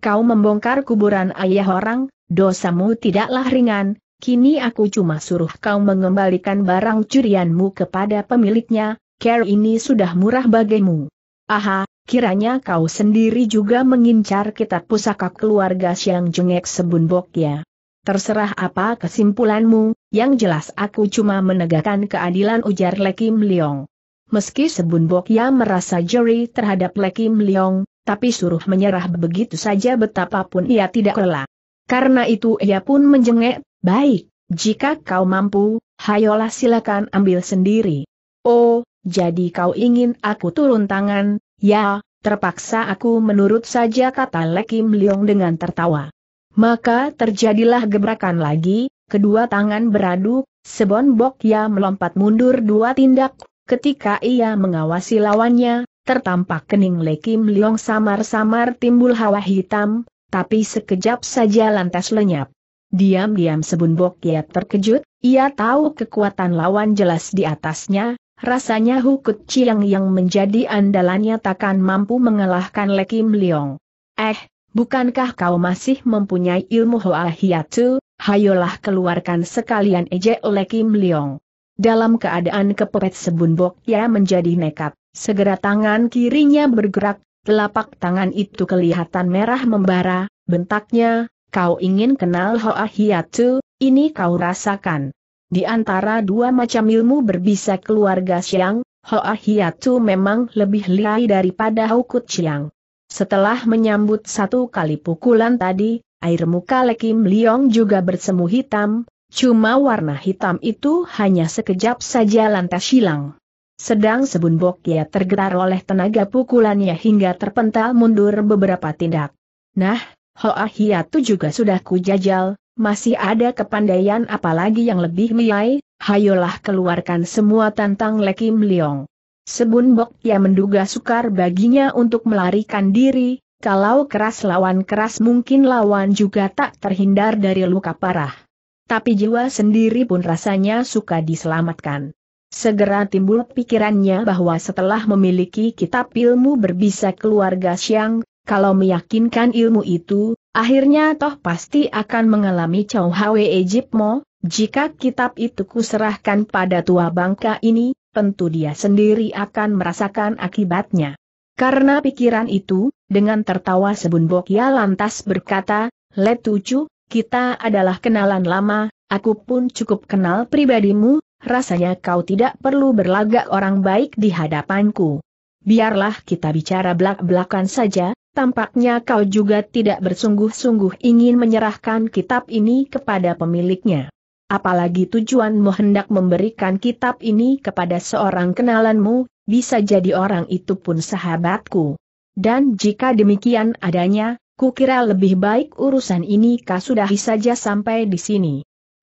Kau membongkar kuburan ayah orang, dosamu tidaklah ringan, kini aku cuma suruh kau mengembalikan barang curianmu kepada pemiliknya, care ini sudah murah bagimu. Aha, kiranya kau sendiri juga mengincar kitab pusaka keluarga Siang Jengek Sebunbok ya. Terserah apa kesimpulanmu, yang jelas aku cuma menegakkan keadilan ujar Lekim Leong. Meski Sebun Bokya merasa jeri terhadap Lekim Leong, tapi suruh menyerah begitu saja betapapun ia tidak rela. Karena itu ia pun menjengek, baik, jika kau mampu, hayolah silakan ambil sendiri. Oh, jadi kau ingin aku turun tangan, ya, terpaksa aku menurut saja kata Lekim Leong dengan tertawa. Maka terjadilah gebrakan lagi, kedua tangan beradu, Sebon Bokya melompat mundur dua tindak, Ketika ia mengawasi lawannya, tertampak kening Kim Leong samar-samar timbul hawa hitam, tapi sekejap saja lantas lenyap. Diam-diam sebun bok ia terkejut, ia tahu kekuatan lawan jelas di atasnya, rasanya Hukut ciang yang menjadi andalannya takkan mampu mengalahkan Kim Leong. Eh, bukankah kau masih mempunyai ilmu Hoa hiatu, hayolah keluarkan sekalian ejek Kim Leong. Dalam keadaan kepepet sebunbok ia menjadi nekat, segera tangan kirinya bergerak, telapak tangan itu kelihatan merah membara, bentaknya, kau ingin kenal Hoa Hiatu, ini kau rasakan. Di antara dua macam ilmu berbisa keluarga Siang, Hoa Hiatu memang lebih liai daripada Hukut Siang. Setelah menyambut satu kali pukulan tadi, air muka Lekim Liong juga bersemu hitam, Cuma warna hitam itu hanya sekejap saja lantas hilang. Sedang Sebun ya tergetar oleh tenaga pukulannya hingga terpental mundur beberapa tindak. Nah, Hoa Hiatu juga sudah kujajal, masih ada kepandaian apalagi yang lebih miai, hayolah keluarkan semua tantang Lekim Liong. Sebun ya menduga sukar baginya untuk melarikan diri, kalau keras lawan keras mungkin lawan juga tak terhindar dari luka parah tapi jiwa sendiri pun rasanya suka diselamatkan. Segera timbul pikirannya bahwa setelah memiliki kitab ilmu berbisa keluarga Xiang, kalau meyakinkan ilmu itu, akhirnya toh pasti akan mengalami Chow Hwe Ejipmo, jika kitab itu kuserahkan pada tua bangka ini, tentu dia sendiri akan merasakan akibatnya. Karena pikiran itu, dengan tertawa sebunbok ia lantas berkata, Letucu, kita adalah kenalan lama, aku pun cukup kenal pribadimu, rasanya kau tidak perlu berlagak orang baik di hadapanku. Biarlah kita bicara belak-belakan saja, tampaknya kau juga tidak bersungguh-sungguh ingin menyerahkan kitab ini kepada pemiliknya. Apalagi tujuanmu hendak memberikan kitab ini kepada seorang kenalanmu, bisa jadi orang itu pun sahabatku. Dan jika demikian adanya, kukira lebih baik urusan ini kah sudahi saja sampai di sini.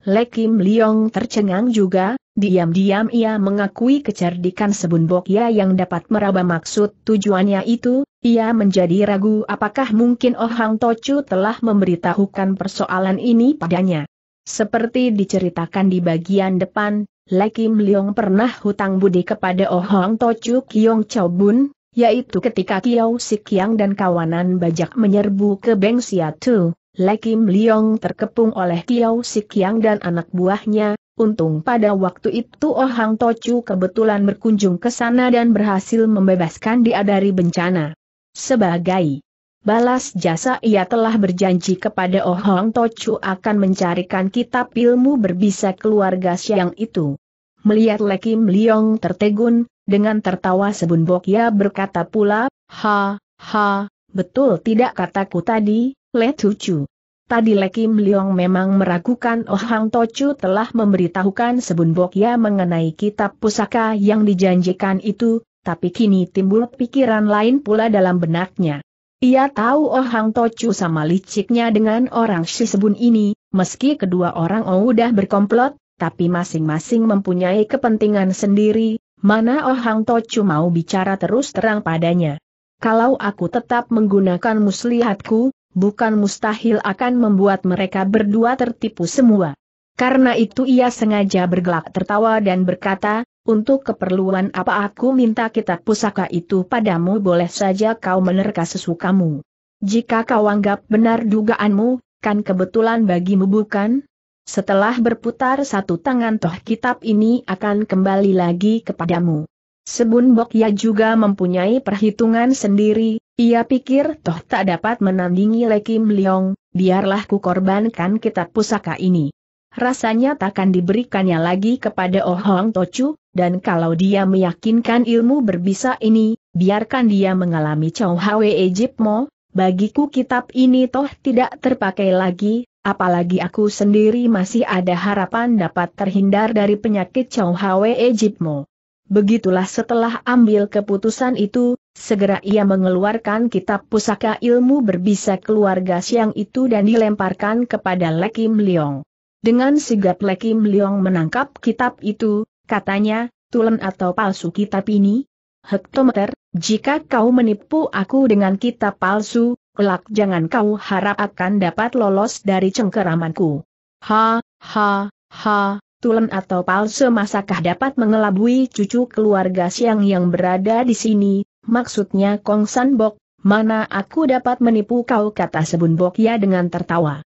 Le Kim Liong tercengang juga, diam-diam ia mengakui kecerdikan Sebun Bokya yang dapat meraba maksud tujuannya itu, ia menjadi ragu apakah mungkin Oh Hang Tochu telah memberitahukan persoalan ini padanya. Seperti diceritakan di bagian depan, Le Kim Liong pernah hutang budi kepada Oh Hang Tochu Kiong Chao Bun, yaitu ketika Kiao Sikyang dan kawanan bajak menyerbu ke Beng Siatu, Lekim Liong terkepung oleh Kiao Sikyang dan anak buahnya, untung pada waktu itu Oh Hang Tochu kebetulan berkunjung ke sana dan berhasil membebaskan dia dari bencana. Sebagai balas jasa ia telah berjanji kepada Oh Hang Tochu akan mencarikan kitab ilmu berbisa keluarga Siang itu. Melihat Lekim Liong tertegun, dengan tertawa sebunbok ia berkata pula, Ha, ha, betul tidak kataku tadi, Le Tucu. Tadi Kim Liong memang meragukan Oh Hang Tocu telah memberitahukan bok ya mengenai kitab pusaka yang dijanjikan itu, tapi kini timbul pikiran lain pula dalam benaknya. Ia tahu Oh Hang Tocu sama liciknya dengan orang si sebun ini, meski kedua orang Oh udah berkomplot, tapi masing-masing mempunyai kepentingan sendiri, Mana Oh Hang Tocu mau bicara terus terang padanya. Kalau aku tetap menggunakan muslihatku, bukan mustahil akan membuat mereka berdua tertipu semua. Karena itu ia sengaja bergelak tertawa dan berkata, untuk keperluan apa aku minta kitab pusaka itu padamu boleh saja kau menerka sesukamu. Jika kau anggap benar dugaanmu, kan kebetulan bagimu bukan? Setelah berputar satu tangan toh kitab ini akan kembali lagi kepadamu. Sebun Bokya juga mempunyai perhitungan sendiri, ia pikir toh tak dapat menandingi Lekim Leong, biarlah ku korbankan kitab pusaka ini. Rasanya takkan diberikannya lagi kepada Oh Hong Tochu, dan kalau dia meyakinkan ilmu berbisa ini, biarkan dia mengalami Chow Hwe Ejipmo, bagiku kitab ini toh tidak terpakai lagi, Apalagi aku sendiri masih ada harapan dapat terhindar dari penyakit Chow Hwe Ejipmo. Begitulah setelah ambil keputusan itu, segera ia mengeluarkan kitab pusaka ilmu berbisa keluarga siang itu dan dilemparkan kepada Lekim Leong. Dengan sigap Lekim Leong menangkap kitab itu, katanya, tulen atau palsu kitab ini? Hektometer, jika kau menipu aku dengan kitab palsu, kelak jangan kau harap akan dapat lolos dari cengkeramanku. Ha, ha, ha, tulen atau palsu masakah dapat mengelabui cucu keluarga siang yang berada di sini, maksudnya Kong San Bok, mana aku dapat menipu kau kata Sebun Bok ya dengan tertawa.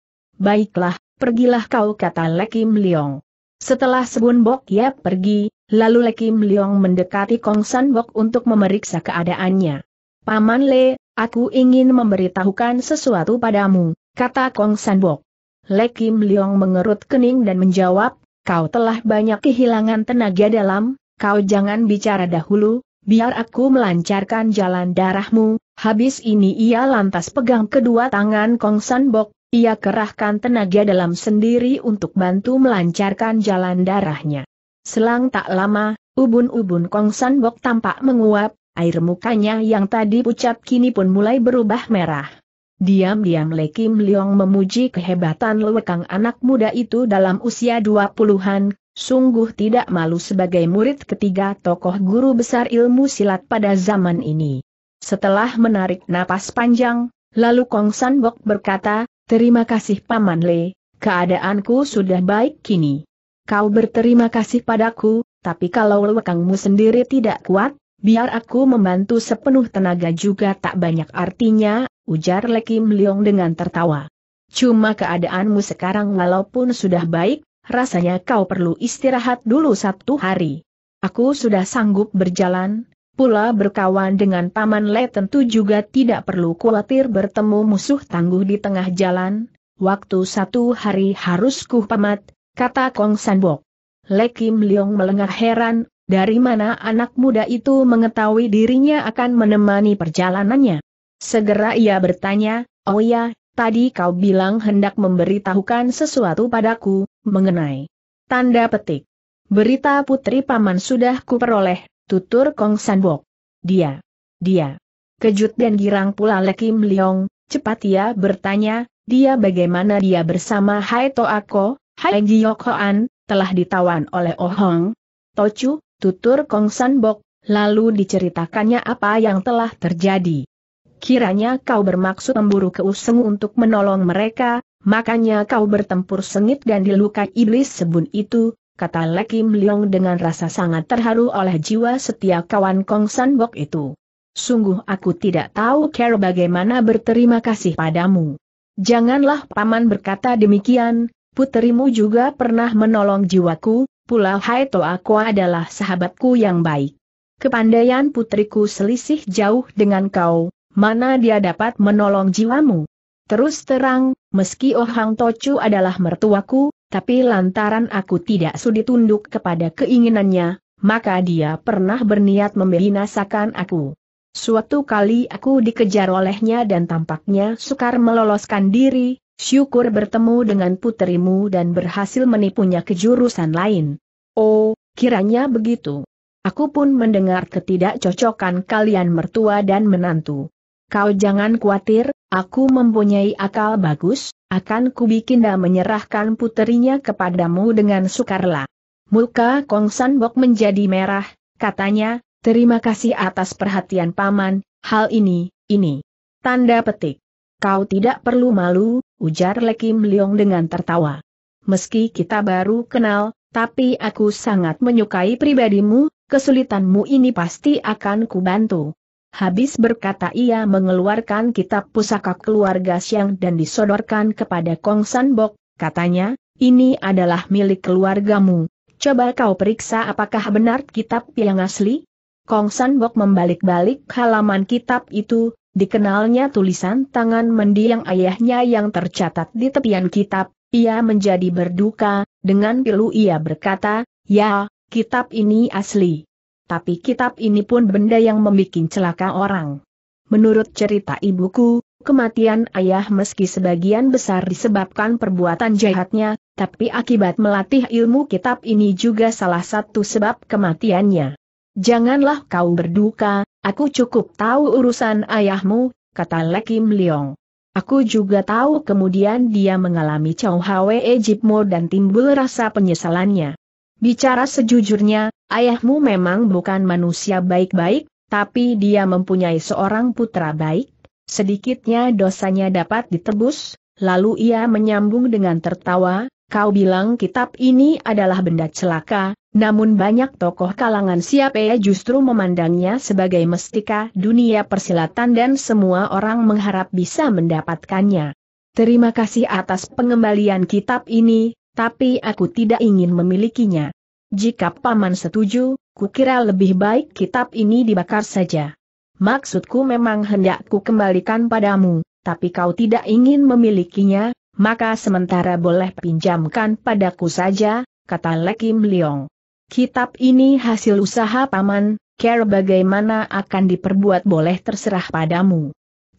Baiklah, pergilah kau kata Lekim Liong. Setelah Sebun Bok ya pergi, lalu Lekim Liong mendekati Kong San Bok untuk memeriksa keadaannya. Paman Le, aku ingin memberitahukan sesuatu padamu, kata Kong Sanbok. Le Kim Leong mengerut kening dan menjawab, kau telah banyak kehilangan tenaga dalam, kau jangan bicara dahulu, biar aku melancarkan jalan darahmu. Habis ini ia lantas pegang kedua tangan Kong Sanbok, ia kerahkan tenaga dalam sendiri untuk bantu melancarkan jalan darahnya. Selang tak lama, ubun-ubun Kong Sanbok tampak menguap, Air mukanya yang tadi pucat kini pun mulai berubah merah. Diam-diam Le Kim Leong memuji kehebatan lewekang anak muda itu dalam usia 20-an, sungguh tidak malu sebagai murid ketiga tokoh guru besar ilmu silat pada zaman ini. Setelah menarik napas panjang, lalu Kong San Bok berkata, Terima kasih Paman Le, keadaanku sudah baik kini. Kau berterima kasih padaku, tapi kalau lekangmu sendiri tidak kuat, Biar aku membantu sepenuh tenaga juga tak banyak artinya, ujar Lekim Leong dengan tertawa. Cuma keadaanmu sekarang walaupun sudah baik, rasanya kau perlu istirahat dulu satu hari. Aku sudah sanggup berjalan, pula berkawan dengan Paman Le tentu juga tidak perlu khawatir bertemu musuh tangguh di tengah jalan, waktu satu hari harus ku pamat, kata Kong Sanbok. Le Kim Leong melengah heran, dari mana anak muda itu mengetahui dirinya akan menemani perjalanannya? Segera ia bertanya, oh ya, tadi kau bilang hendak memberitahukan sesuatu padaku, mengenai tanda petik. Berita putri paman sudah kuperoleh, tutur Kong Sanbok. Dia, dia, kejut dan girang pula Lekim Leong, cepat ia bertanya, dia bagaimana dia bersama Hai Toako, Hai Giyok Hoan, telah ditawan oleh Oh Hong, Tochu, tutur Kong San Bok, lalu diceritakannya apa yang telah terjadi. Kiranya kau bermaksud memburu keusung untuk menolong mereka, makanya kau bertempur sengit dan dilukai iblis sebun itu, kata Kim Leong dengan rasa sangat terharu oleh jiwa setia kawan Kong San Bok itu. Sungguh aku tidak tahu care bagaimana berterima kasih padamu. Janganlah paman berkata demikian, putrimu juga pernah menolong jiwaku, pula Hai Aku adalah sahabatku yang baik. Kepandaian putriku selisih jauh dengan kau, mana dia dapat menolong jiwamu? Terus terang, meski Oh Hang Tochu adalah mertuaku, tapi lantaran aku tidak sudi tunduk kepada keinginannya, maka dia pernah berniat membinasakan aku. Suatu kali aku dikejar olehnya dan tampaknya sukar meloloskan diri, Syukur bertemu dengan puterimu dan berhasil menipunya ke jurusan lain. Oh, kiranya begitu. Aku pun mendengar ketidakcocokan kalian mertua dan menantu. Kau jangan khawatir, aku mempunyai akal bagus, akan kubikinda menyerahkan puterinya kepadamu dengan sukarela. Muka Kong San Bok menjadi merah, katanya, terima kasih atas perhatian paman, hal ini, ini. Tanda petik. Kau tidak perlu malu, ujar Lekim Leong dengan tertawa. Meski kita baru kenal, tapi aku sangat menyukai pribadimu, kesulitanmu ini pasti akan kubantu. Habis berkata ia mengeluarkan kitab pusaka keluarga Siang dan disodorkan kepada Kong San Bok, katanya, ini adalah milik keluargamu, coba kau periksa apakah benar kitab yang asli? Kong San Bok membalik-balik halaman kitab itu, Dikenalnya tulisan tangan mendiang ayahnya yang tercatat di tepian kitab, ia menjadi berduka, dengan pilu ia berkata, ya, kitab ini asli. Tapi kitab ini pun benda yang membuat celaka orang. Menurut cerita ibuku, kematian ayah meski sebagian besar disebabkan perbuatan jahatnya, tapi akibat melatih ilmu kitab ini juga salah satu sebab kematiannya. Janganlah kau berduka, Aku cukup tahu urusan ayahmu, kata Lekim Leong. Aku juga tahu kemudian dia mengalami Chow Hwe Ejipmo dan timbul rasa penyesalannya. Bicara sejujurnya, ayahmu memang bukan manusia baik-baik, tapi dia mempunyai seorang putra baik, sedikitnya dosanya dapat ditebus, lalu ia menyambung dengan tertawa, Kau bilang kitab ini adalah benda celaka, namun banyak tokoh kalangan siapa ya justru memandangnya sebagai mestika dunia persilatan dan semua orang mengharap bisa mendapatkannya. Terima kasih atas pengembalian kitab ini, tapi aku tidak ingin memilikinya. Jika Paman setuju, kukira lebih baik kitab ini dibakar saja. Maksudku memang hendak ku kembalikan padamu, tapi kau tidak ingin memilikinya, maka sementara boleh pinjamkan padaku saja, kata Lekim Liong. Kitab ini hasil usaha paman, care bagaimana akan diperbuat boleh terserah padamu.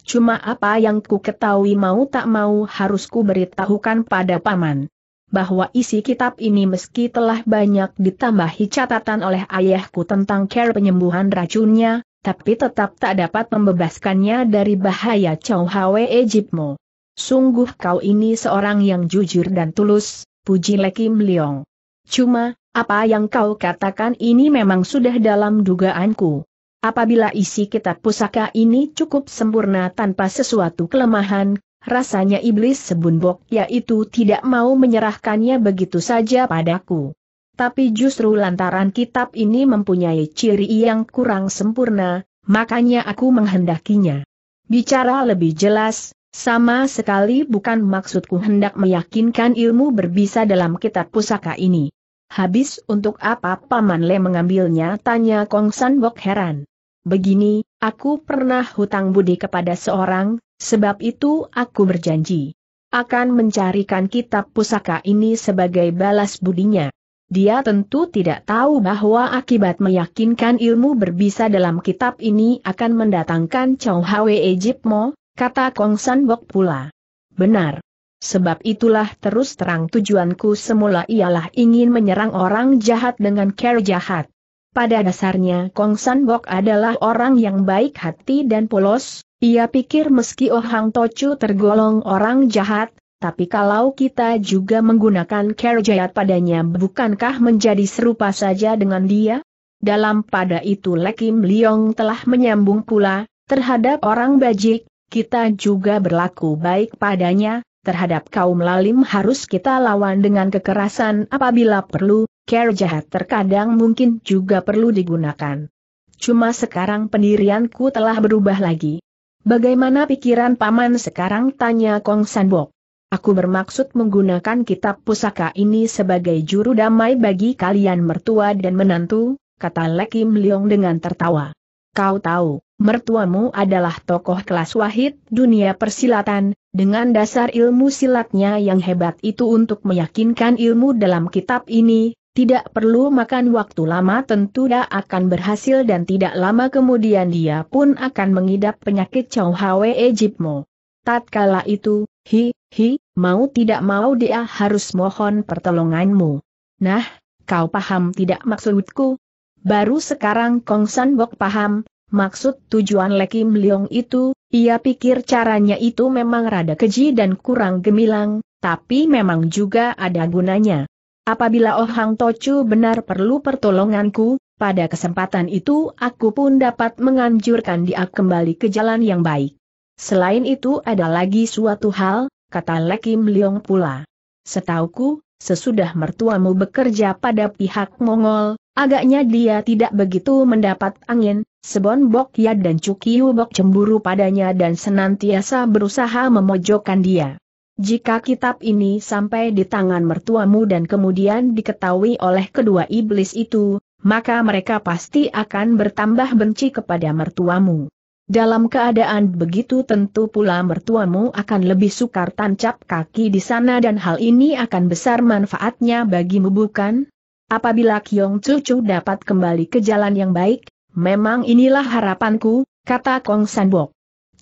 Cuma apa yang ku ketahui mau tak mau harus ku beritahukan pada paman. Bahwa isi kitab ini meski telah banyak ditambahi catatan oleh ayahku tentang care penyembuhan racunnya, tapi tetap tak dapat membebaskannya dari bahaya Chow Hwe Ejipmo. Sungguh kau ini seorang yang jujur dan tulus, puji Lekim Leong. Cuma, apa yang kau katakan ini memang sudah dalam dugaanku. Apabila isi kitab pusaka ini cukup sempurna tanpa sesuatu kelemahan, rasanya iblis sebunbok yaitu tidak mau menyerahkannya begitu saja padaku. Tapi justru lantaran kitab ini mempunyai ciri yang kurang sempurna, makanya aku menghendakinya. Bicara lebih jelas, sama sekali bukan maksudku hendak meyakinkan ilmu berbisa dalam kitab pusaka ini. Habis untuk apa Paman Le mengambilnya tanya Kong San Bok heran. Begini, aku pernah hutang budi kepada seorang, sebab itu aku berjanji. Akan mencarikan kitab pusaka ini sebagai balas budinya. Dia tentu tidak tahu bahwa akibat meyakinkan ilmu berbisa dalam kitab ini akan mendatangkan Chow Hwe Ejipmo, kata Kong San Bok pula. Benar. Sebab itulah terus terang tujuanku semula ialah ingin menyerang orang jahat dengan care jahat. Pada dasarnya Kong San Bok adalah orang yang baik hati dan polos, ia pikir meski Oh Hang Tochu tergolong orang jahat, tapi kalau kita juga menggunakan care jahat padanya bukankah menjadi serupa saja dengan dia? Dalam pada itu Lekim Liong telah menyambung pula, terhadap orang bajik, kita juga berlaku baik padanya, terhadap kaum lalim harus kita lawan dengan kekerasan apabila perlu, care jahat terkadang mungkin juga perlu digunakan. Cuma sekarang pendirianku telah berubah lagi. Bagaimana pikiran paman sekarang tanya Kong Sanbok. Aku bermaksud menggunakan kitab pusaka ini sebagai juru damai bagi kalian mertua dan menantu, kata Lekim Leong dengan tertawa. Kau tahu, Mertuamu adalah tokoh kelas wahid dunia persilatan, dengan dasar ilmu silatnya yang hebat itu untuk meyakinkan ilmu dalam kitab ini, tidak perlu makan waktu lama tentu dia akan berhasil dan tidak lama kemudian dia pun akan mengidap penyakit Chow Hwe Ejipmo. Tatkala itu, hi, hi, mau tidak mau dia harus mohon pertolonganmu. Nah, kau paham tidak maksudku? Baru sekarang Kong San Bok paham, Maksud tujuan Kim Leong itu, ia pikir caranya itu memang rada keji dan kurang gemilang, tapi memang juga ada gunanya. Apabila Oh Hang Tochu benar perlu pertolonganku, pada kesempatan itu aku pun dapat menganjurkan dia kembali ke jalan yang baik. Selain itu ada lagi suatu hal, kata Lekim Leong pula. Setauku, Sesudah mertuamu bekerja pada pihak Mongol, agaknya dia tidak begitu mendapat angin, Sebon Bok Yad dan Cukiu Bok cemburu padanya dan senantiasa berusaha memojokkan dia. Jika kitab ini sampai di tangan mertuamu dan kemudian diketahui oleh kedua iblis itu, maka mereka pasti akan bertambah benci kepada mertuamu. Dalam keadaan begitu tentu pula mertuamu akan lebih sukar tancap kaki di sana dan hal ini akan besar manfaatnya bagimu bukan? Apabila Kyong Cucu dapat kembali ke jalan yang baik, memang inilah harapanku, kata Kong Sanbok.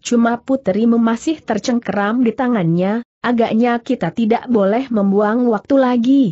Cuma putri masih tercengkeram di tangannya, agaknya kita tidak boleh membuang waktu lagi.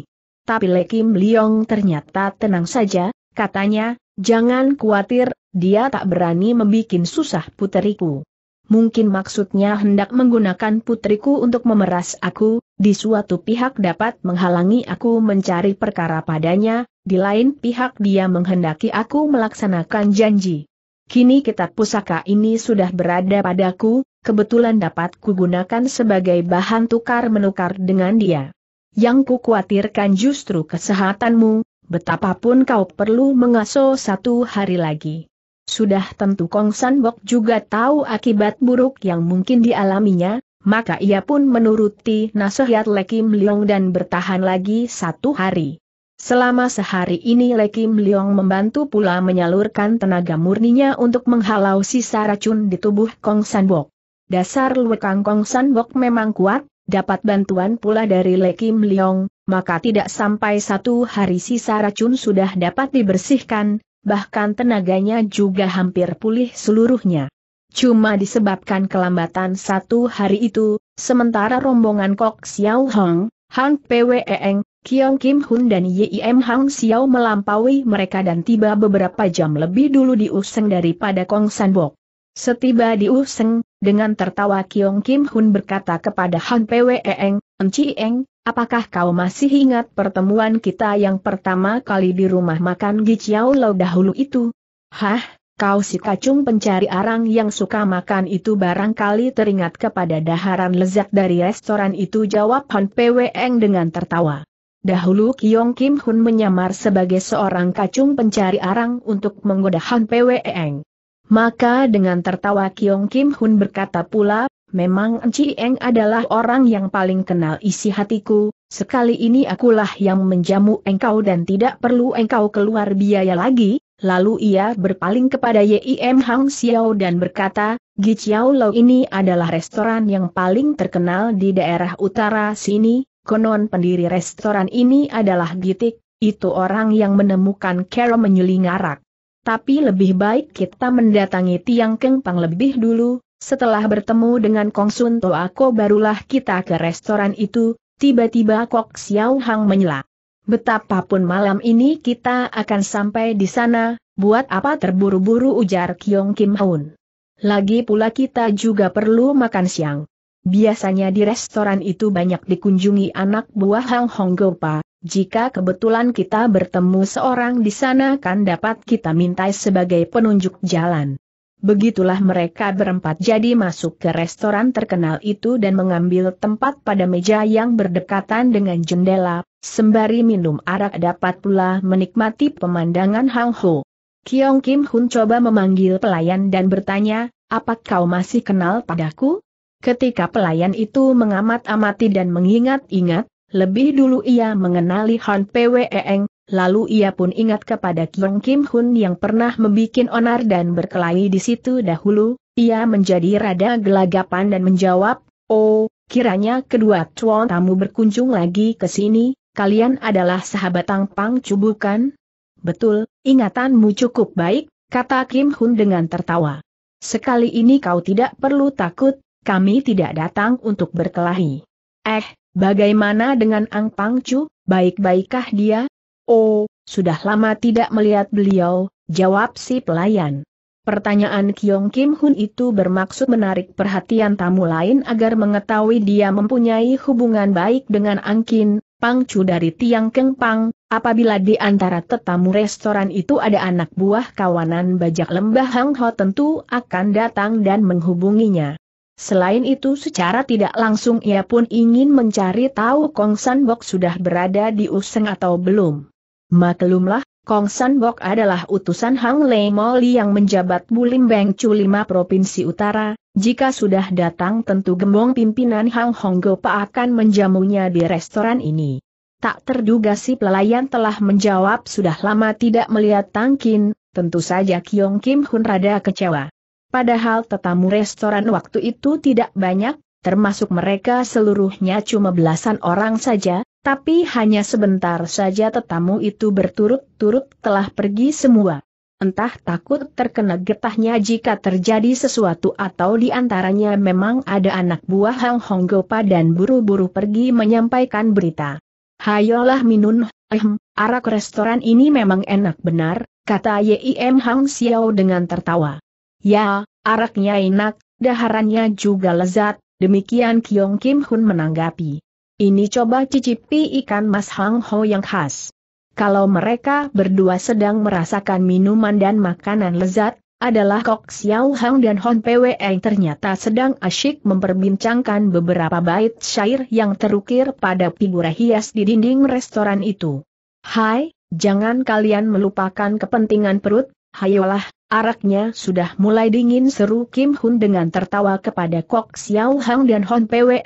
Tapi Lekim Liong ternyata tenang saja, katanya, Jangan khawatir, dia tak berani membuat susah puteriku. Mungkin maksudnya hendak menggunakan putriku untuk memeras aku, di suatu pihak dapat menghalangi aku mencari perkara padanya, di lain pihak dia menghendaki aku melaksanakan janji. Kini kitab pusaka ini sudah berada padaku, kebetulan dapat kugunakan sebagai bahan tukar-menukar dengan dia. Yang kukhawatirkan justru kesehatanmu, Betapapun kau perlu mengasuh satu hari lagi. Sudah tentu Kong San Bok juga tahu akibat buruk yang mungkin dialaminya, maka ia pun menuruti nasihat Lekim Leong dan bertahan lagi satu hari. Selama sehari ini Lekim Leong membantu pula menyalurkan tenaga murninya untuk menghalau sisa racun di tubuh Kong San Bok. Dasar lekang Kong San Bok memang kuat, dapat bantuan pula dari Lekim Leong, maka tidak sampai satu hari sisa racun sudah dapat dibersihkan, bahkan tenaganya juga hampir pulih seluruhnya. Cuma disebabkan kelambatan satu hari itu, sementara rombongan Kok Xiao Hong, Han Pweeng, Kiong Kim Hun dan Yim Hang Xiao melampaui mereka dan tiba beberapa jam lebih dulu di Useng daripada Kong Sanbok. Setiba di Useng, dengan tertawa Kiong Kim Hun berkata kepada Han Pweeng, Enci Eng, apakah kau masih ingat pertemuan kita yang pertama kali di rumah makan Giciao Lau dahulu itu? Hah, kau si kacung pencari arang yang suka makan itu barangkali teringat kepada daharan lezat dari restoran itu jawab Han Pwe Eng dengan tertawa. Dahulu Kiong Kim Hun menyamar sebagai seorang kacung pencari arang untuk menggoda Han Pwe Eng. Maka dengan tertawa Kiong Kim Hun berkata pula, Memang Eng adalah orang yang paling kenal isi hatiku, sekali ini akulah yang menjamu engkau dan tidak perlu engkau keluar biaya lagi, lalu ia berpaling kepada Yim Hang Xiao dan berkata, Gichiao Lo ini adalah restoran yang paling terkenal di daerah utara sini, konon pendiri restoran ini adalah Gitik, itu orang yang menemukan Kero menyuling arak. Tapi lebih baik kita mendatangi Tiang Pang lebih dulu, setelah bertemu dengan Kong Sun Toako barulah kita ke restoran itu, tiba-tiba Kok Xiao Hang menyela. Betapapun malam ini kita akan sampai di sana, buat apa terburu-buru ujar Kyong Kim Hoon. Lagi pula kita juga perlu makan siang. Biasanya di restoran itu banyak dikunjungi anak buah Hang Hong Gopa, jika kebetulan kita bertemu seorang di sana kan dapat kita mintai sebagai penunjuk jalan. Begitulah mereka berempat jadi masuk ke restoran terkenal itu dan mengambil tempat pada meja yang berdekatan dengan jendela, sembari minum arak dapat pula menikmati pemandangan Hang Ho. Kiong Kim Hun coba memanggil pelayan dan bertanya, apa kau masih kenal padaku? Ketika pelayan itu mengamat-amati dan mengingat-ingat, lebih dulu ia mengenali Han e Eng, Lalu ia pun ingat kepada Kiong Kim Hun yang pernah membuat onar dan berkelahi di situ dahulu, ia menjadi rada gelagapan dan menjawab, Oh, kiranya kedua tuan tamu berkunjung lagi ke sini, kalian adalah sahabat Tang Pang Chu bukan? Betul, ingatanmu cukup baik, kata Kim Hun dengan tertawa. Sekali ini kau tidak perlu takut, kami tidak datang untuk berkelahi. Eh, bagaimana dengan Ang Pang Chu, baik-baikkah dia? Oh, sudah lama tidak melihat beliau, jawab si pelayan. Pertanyaan Kyong Kim Hun itu bermaksud menarik perhatian tamu lain agar mengetahui dia mempunyai hubungan baik dengan Angkin, Pangcu dari Tiang Keng Pang, apabila di antara tetamu restoran itu ada anak buah kawanan bajak lembah Hang Ho tentu akan datang dan menghubunginya. Selain itu secara tidak langsung ia pun ingin mencari tahu Kong San Bok sudah berada di Useng atau belum. Maklumlah, Kong San Bok adalah utusan Hang Lei Moli yang menjabat Bulim Beng Chu 5 Provinsi Utara, jika sudah datang tentu gembong pimpinan Hang Hong Gopa akan menjamunya di restoran ini. Tak terduga si pelayan telah menjawab sudah lama tidak melihat Tangkin, tentu saja Kyong Kim Hun rada kecewa. Padahal tetamu restoran waktu itu tidak banyak, termasuk mereka seluruhnya cuma belasan orang saja, tapi hanya sebentar saja tetamu itu berturut-turut telah pergi semua. Entah takut terkena getahnya jika terjadi sesuatu atau di antaranya memang ada anak buah Hang Gopa dan buru-buru pergi menyampaikan berita. Hayolah Minun, ehm, arak restoran ini memang enak benar, kata Yim Hang Xiao dengan tertawa. Ya, araknya enak, daharannya juga lezat, demikian Kyong Kim Hun menanggapi. Ini coba cicipi ikan mas Hang Ho yang khas. Kalau mereka berdua sedang merasakan minuman dan makanan lezat, adalah Kok Xiao Hang dan Hon Pwe ternyata sedang asyik memperbincangkan beberapa bait syair yang terukir pada figura hias di dinding restoran itu. Hai, jangan kalian melupakan kepentingan perut, hayolah, araknya sudah mulai dingin seru Kim Hun dengan tertawa kepada Kok Xiao Hang dan Hon Pwe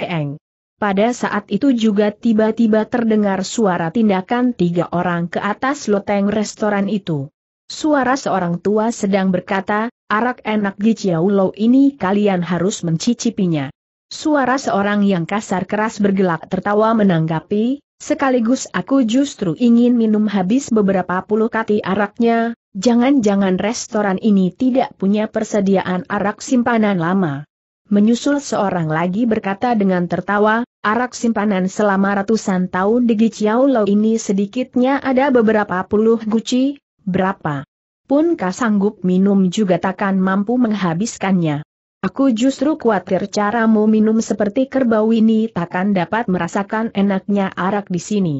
pada saat itu juga tiba-tiba terdengar suara tindakan tiga orang ke atas loteng restoran itu. Suara seorang tua sedang berkata, arak enak di Ciaulo ini kalian harus mencicipinya. Suara seorang yang kasar keras bergelak tertawa menanggapi, sekaligus aku justru ingin minum habis beberapa puluh kati araknya, jangan-jangan restoran ini tidak punya persediaan arak simpanan lama. Menyusul seorang lagi berkata dengan tertawa, Arak simpanan selama ratusan tahun di Giciao Lo ini sedikitnya ada beberapa puluh guci, berapa pun sanggup minum juga takkan mampu menghabiskannya. Aku justru khawatir caramu minum seperti kerbau ini takkan dapat merasakan enaknya arak di sini.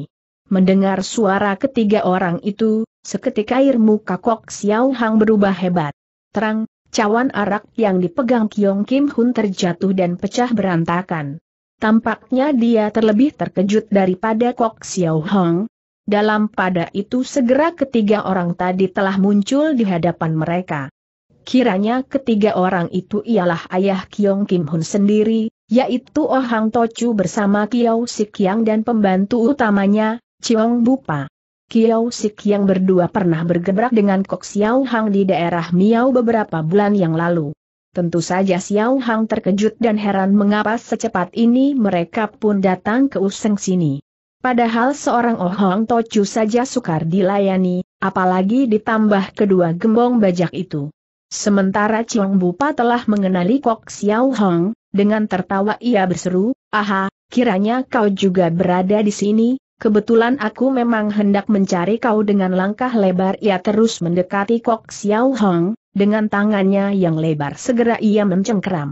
Mendengar suara ketiga orang itu, seketika air muka Kok Xiao Hang berubah hebat. Terang, cawan arak yang dipegang Kiong Kim Hun terjatuh dan pecah berantakan. Tampaknya dia terlebih terkejut daripada Kok Xiao Hong. Dalam pada itu segera ketiga orang tadi telah muncul di hadapan mereka. Kiranya ketiga orang itu ialah ayah Kiong Kim Hun sendiri, yaitu Oh Hang Tochu bersama Kiao Sikyang dan pembantu utamanya, Chiong Bupa. Kiao Sikyang berdua pernah bergebrak dengan Kok Xiao Hang di daerah Miao beberapa bulan yang lalu. Tentu saja Xiao Hang terkejut dan heran mengapa secepat ini mereka pun datang ke Useng sini. Padahal seorang Oh Hong Tocu saja sukar dilayani, apalagi ditambah kedua gembong bajak itu. Sementara Chiong Bupa telah mengenali Kok Xiao Hong, dengan tertawa ia berseru, Aha, kiranya kau juga berada di sini, kebetulan aku memang hendak mencari kau dengan langkah lebar ia terus mendekati Kok Xiao Hong, dengan tangannya yang lebar segera ia mencengkeram.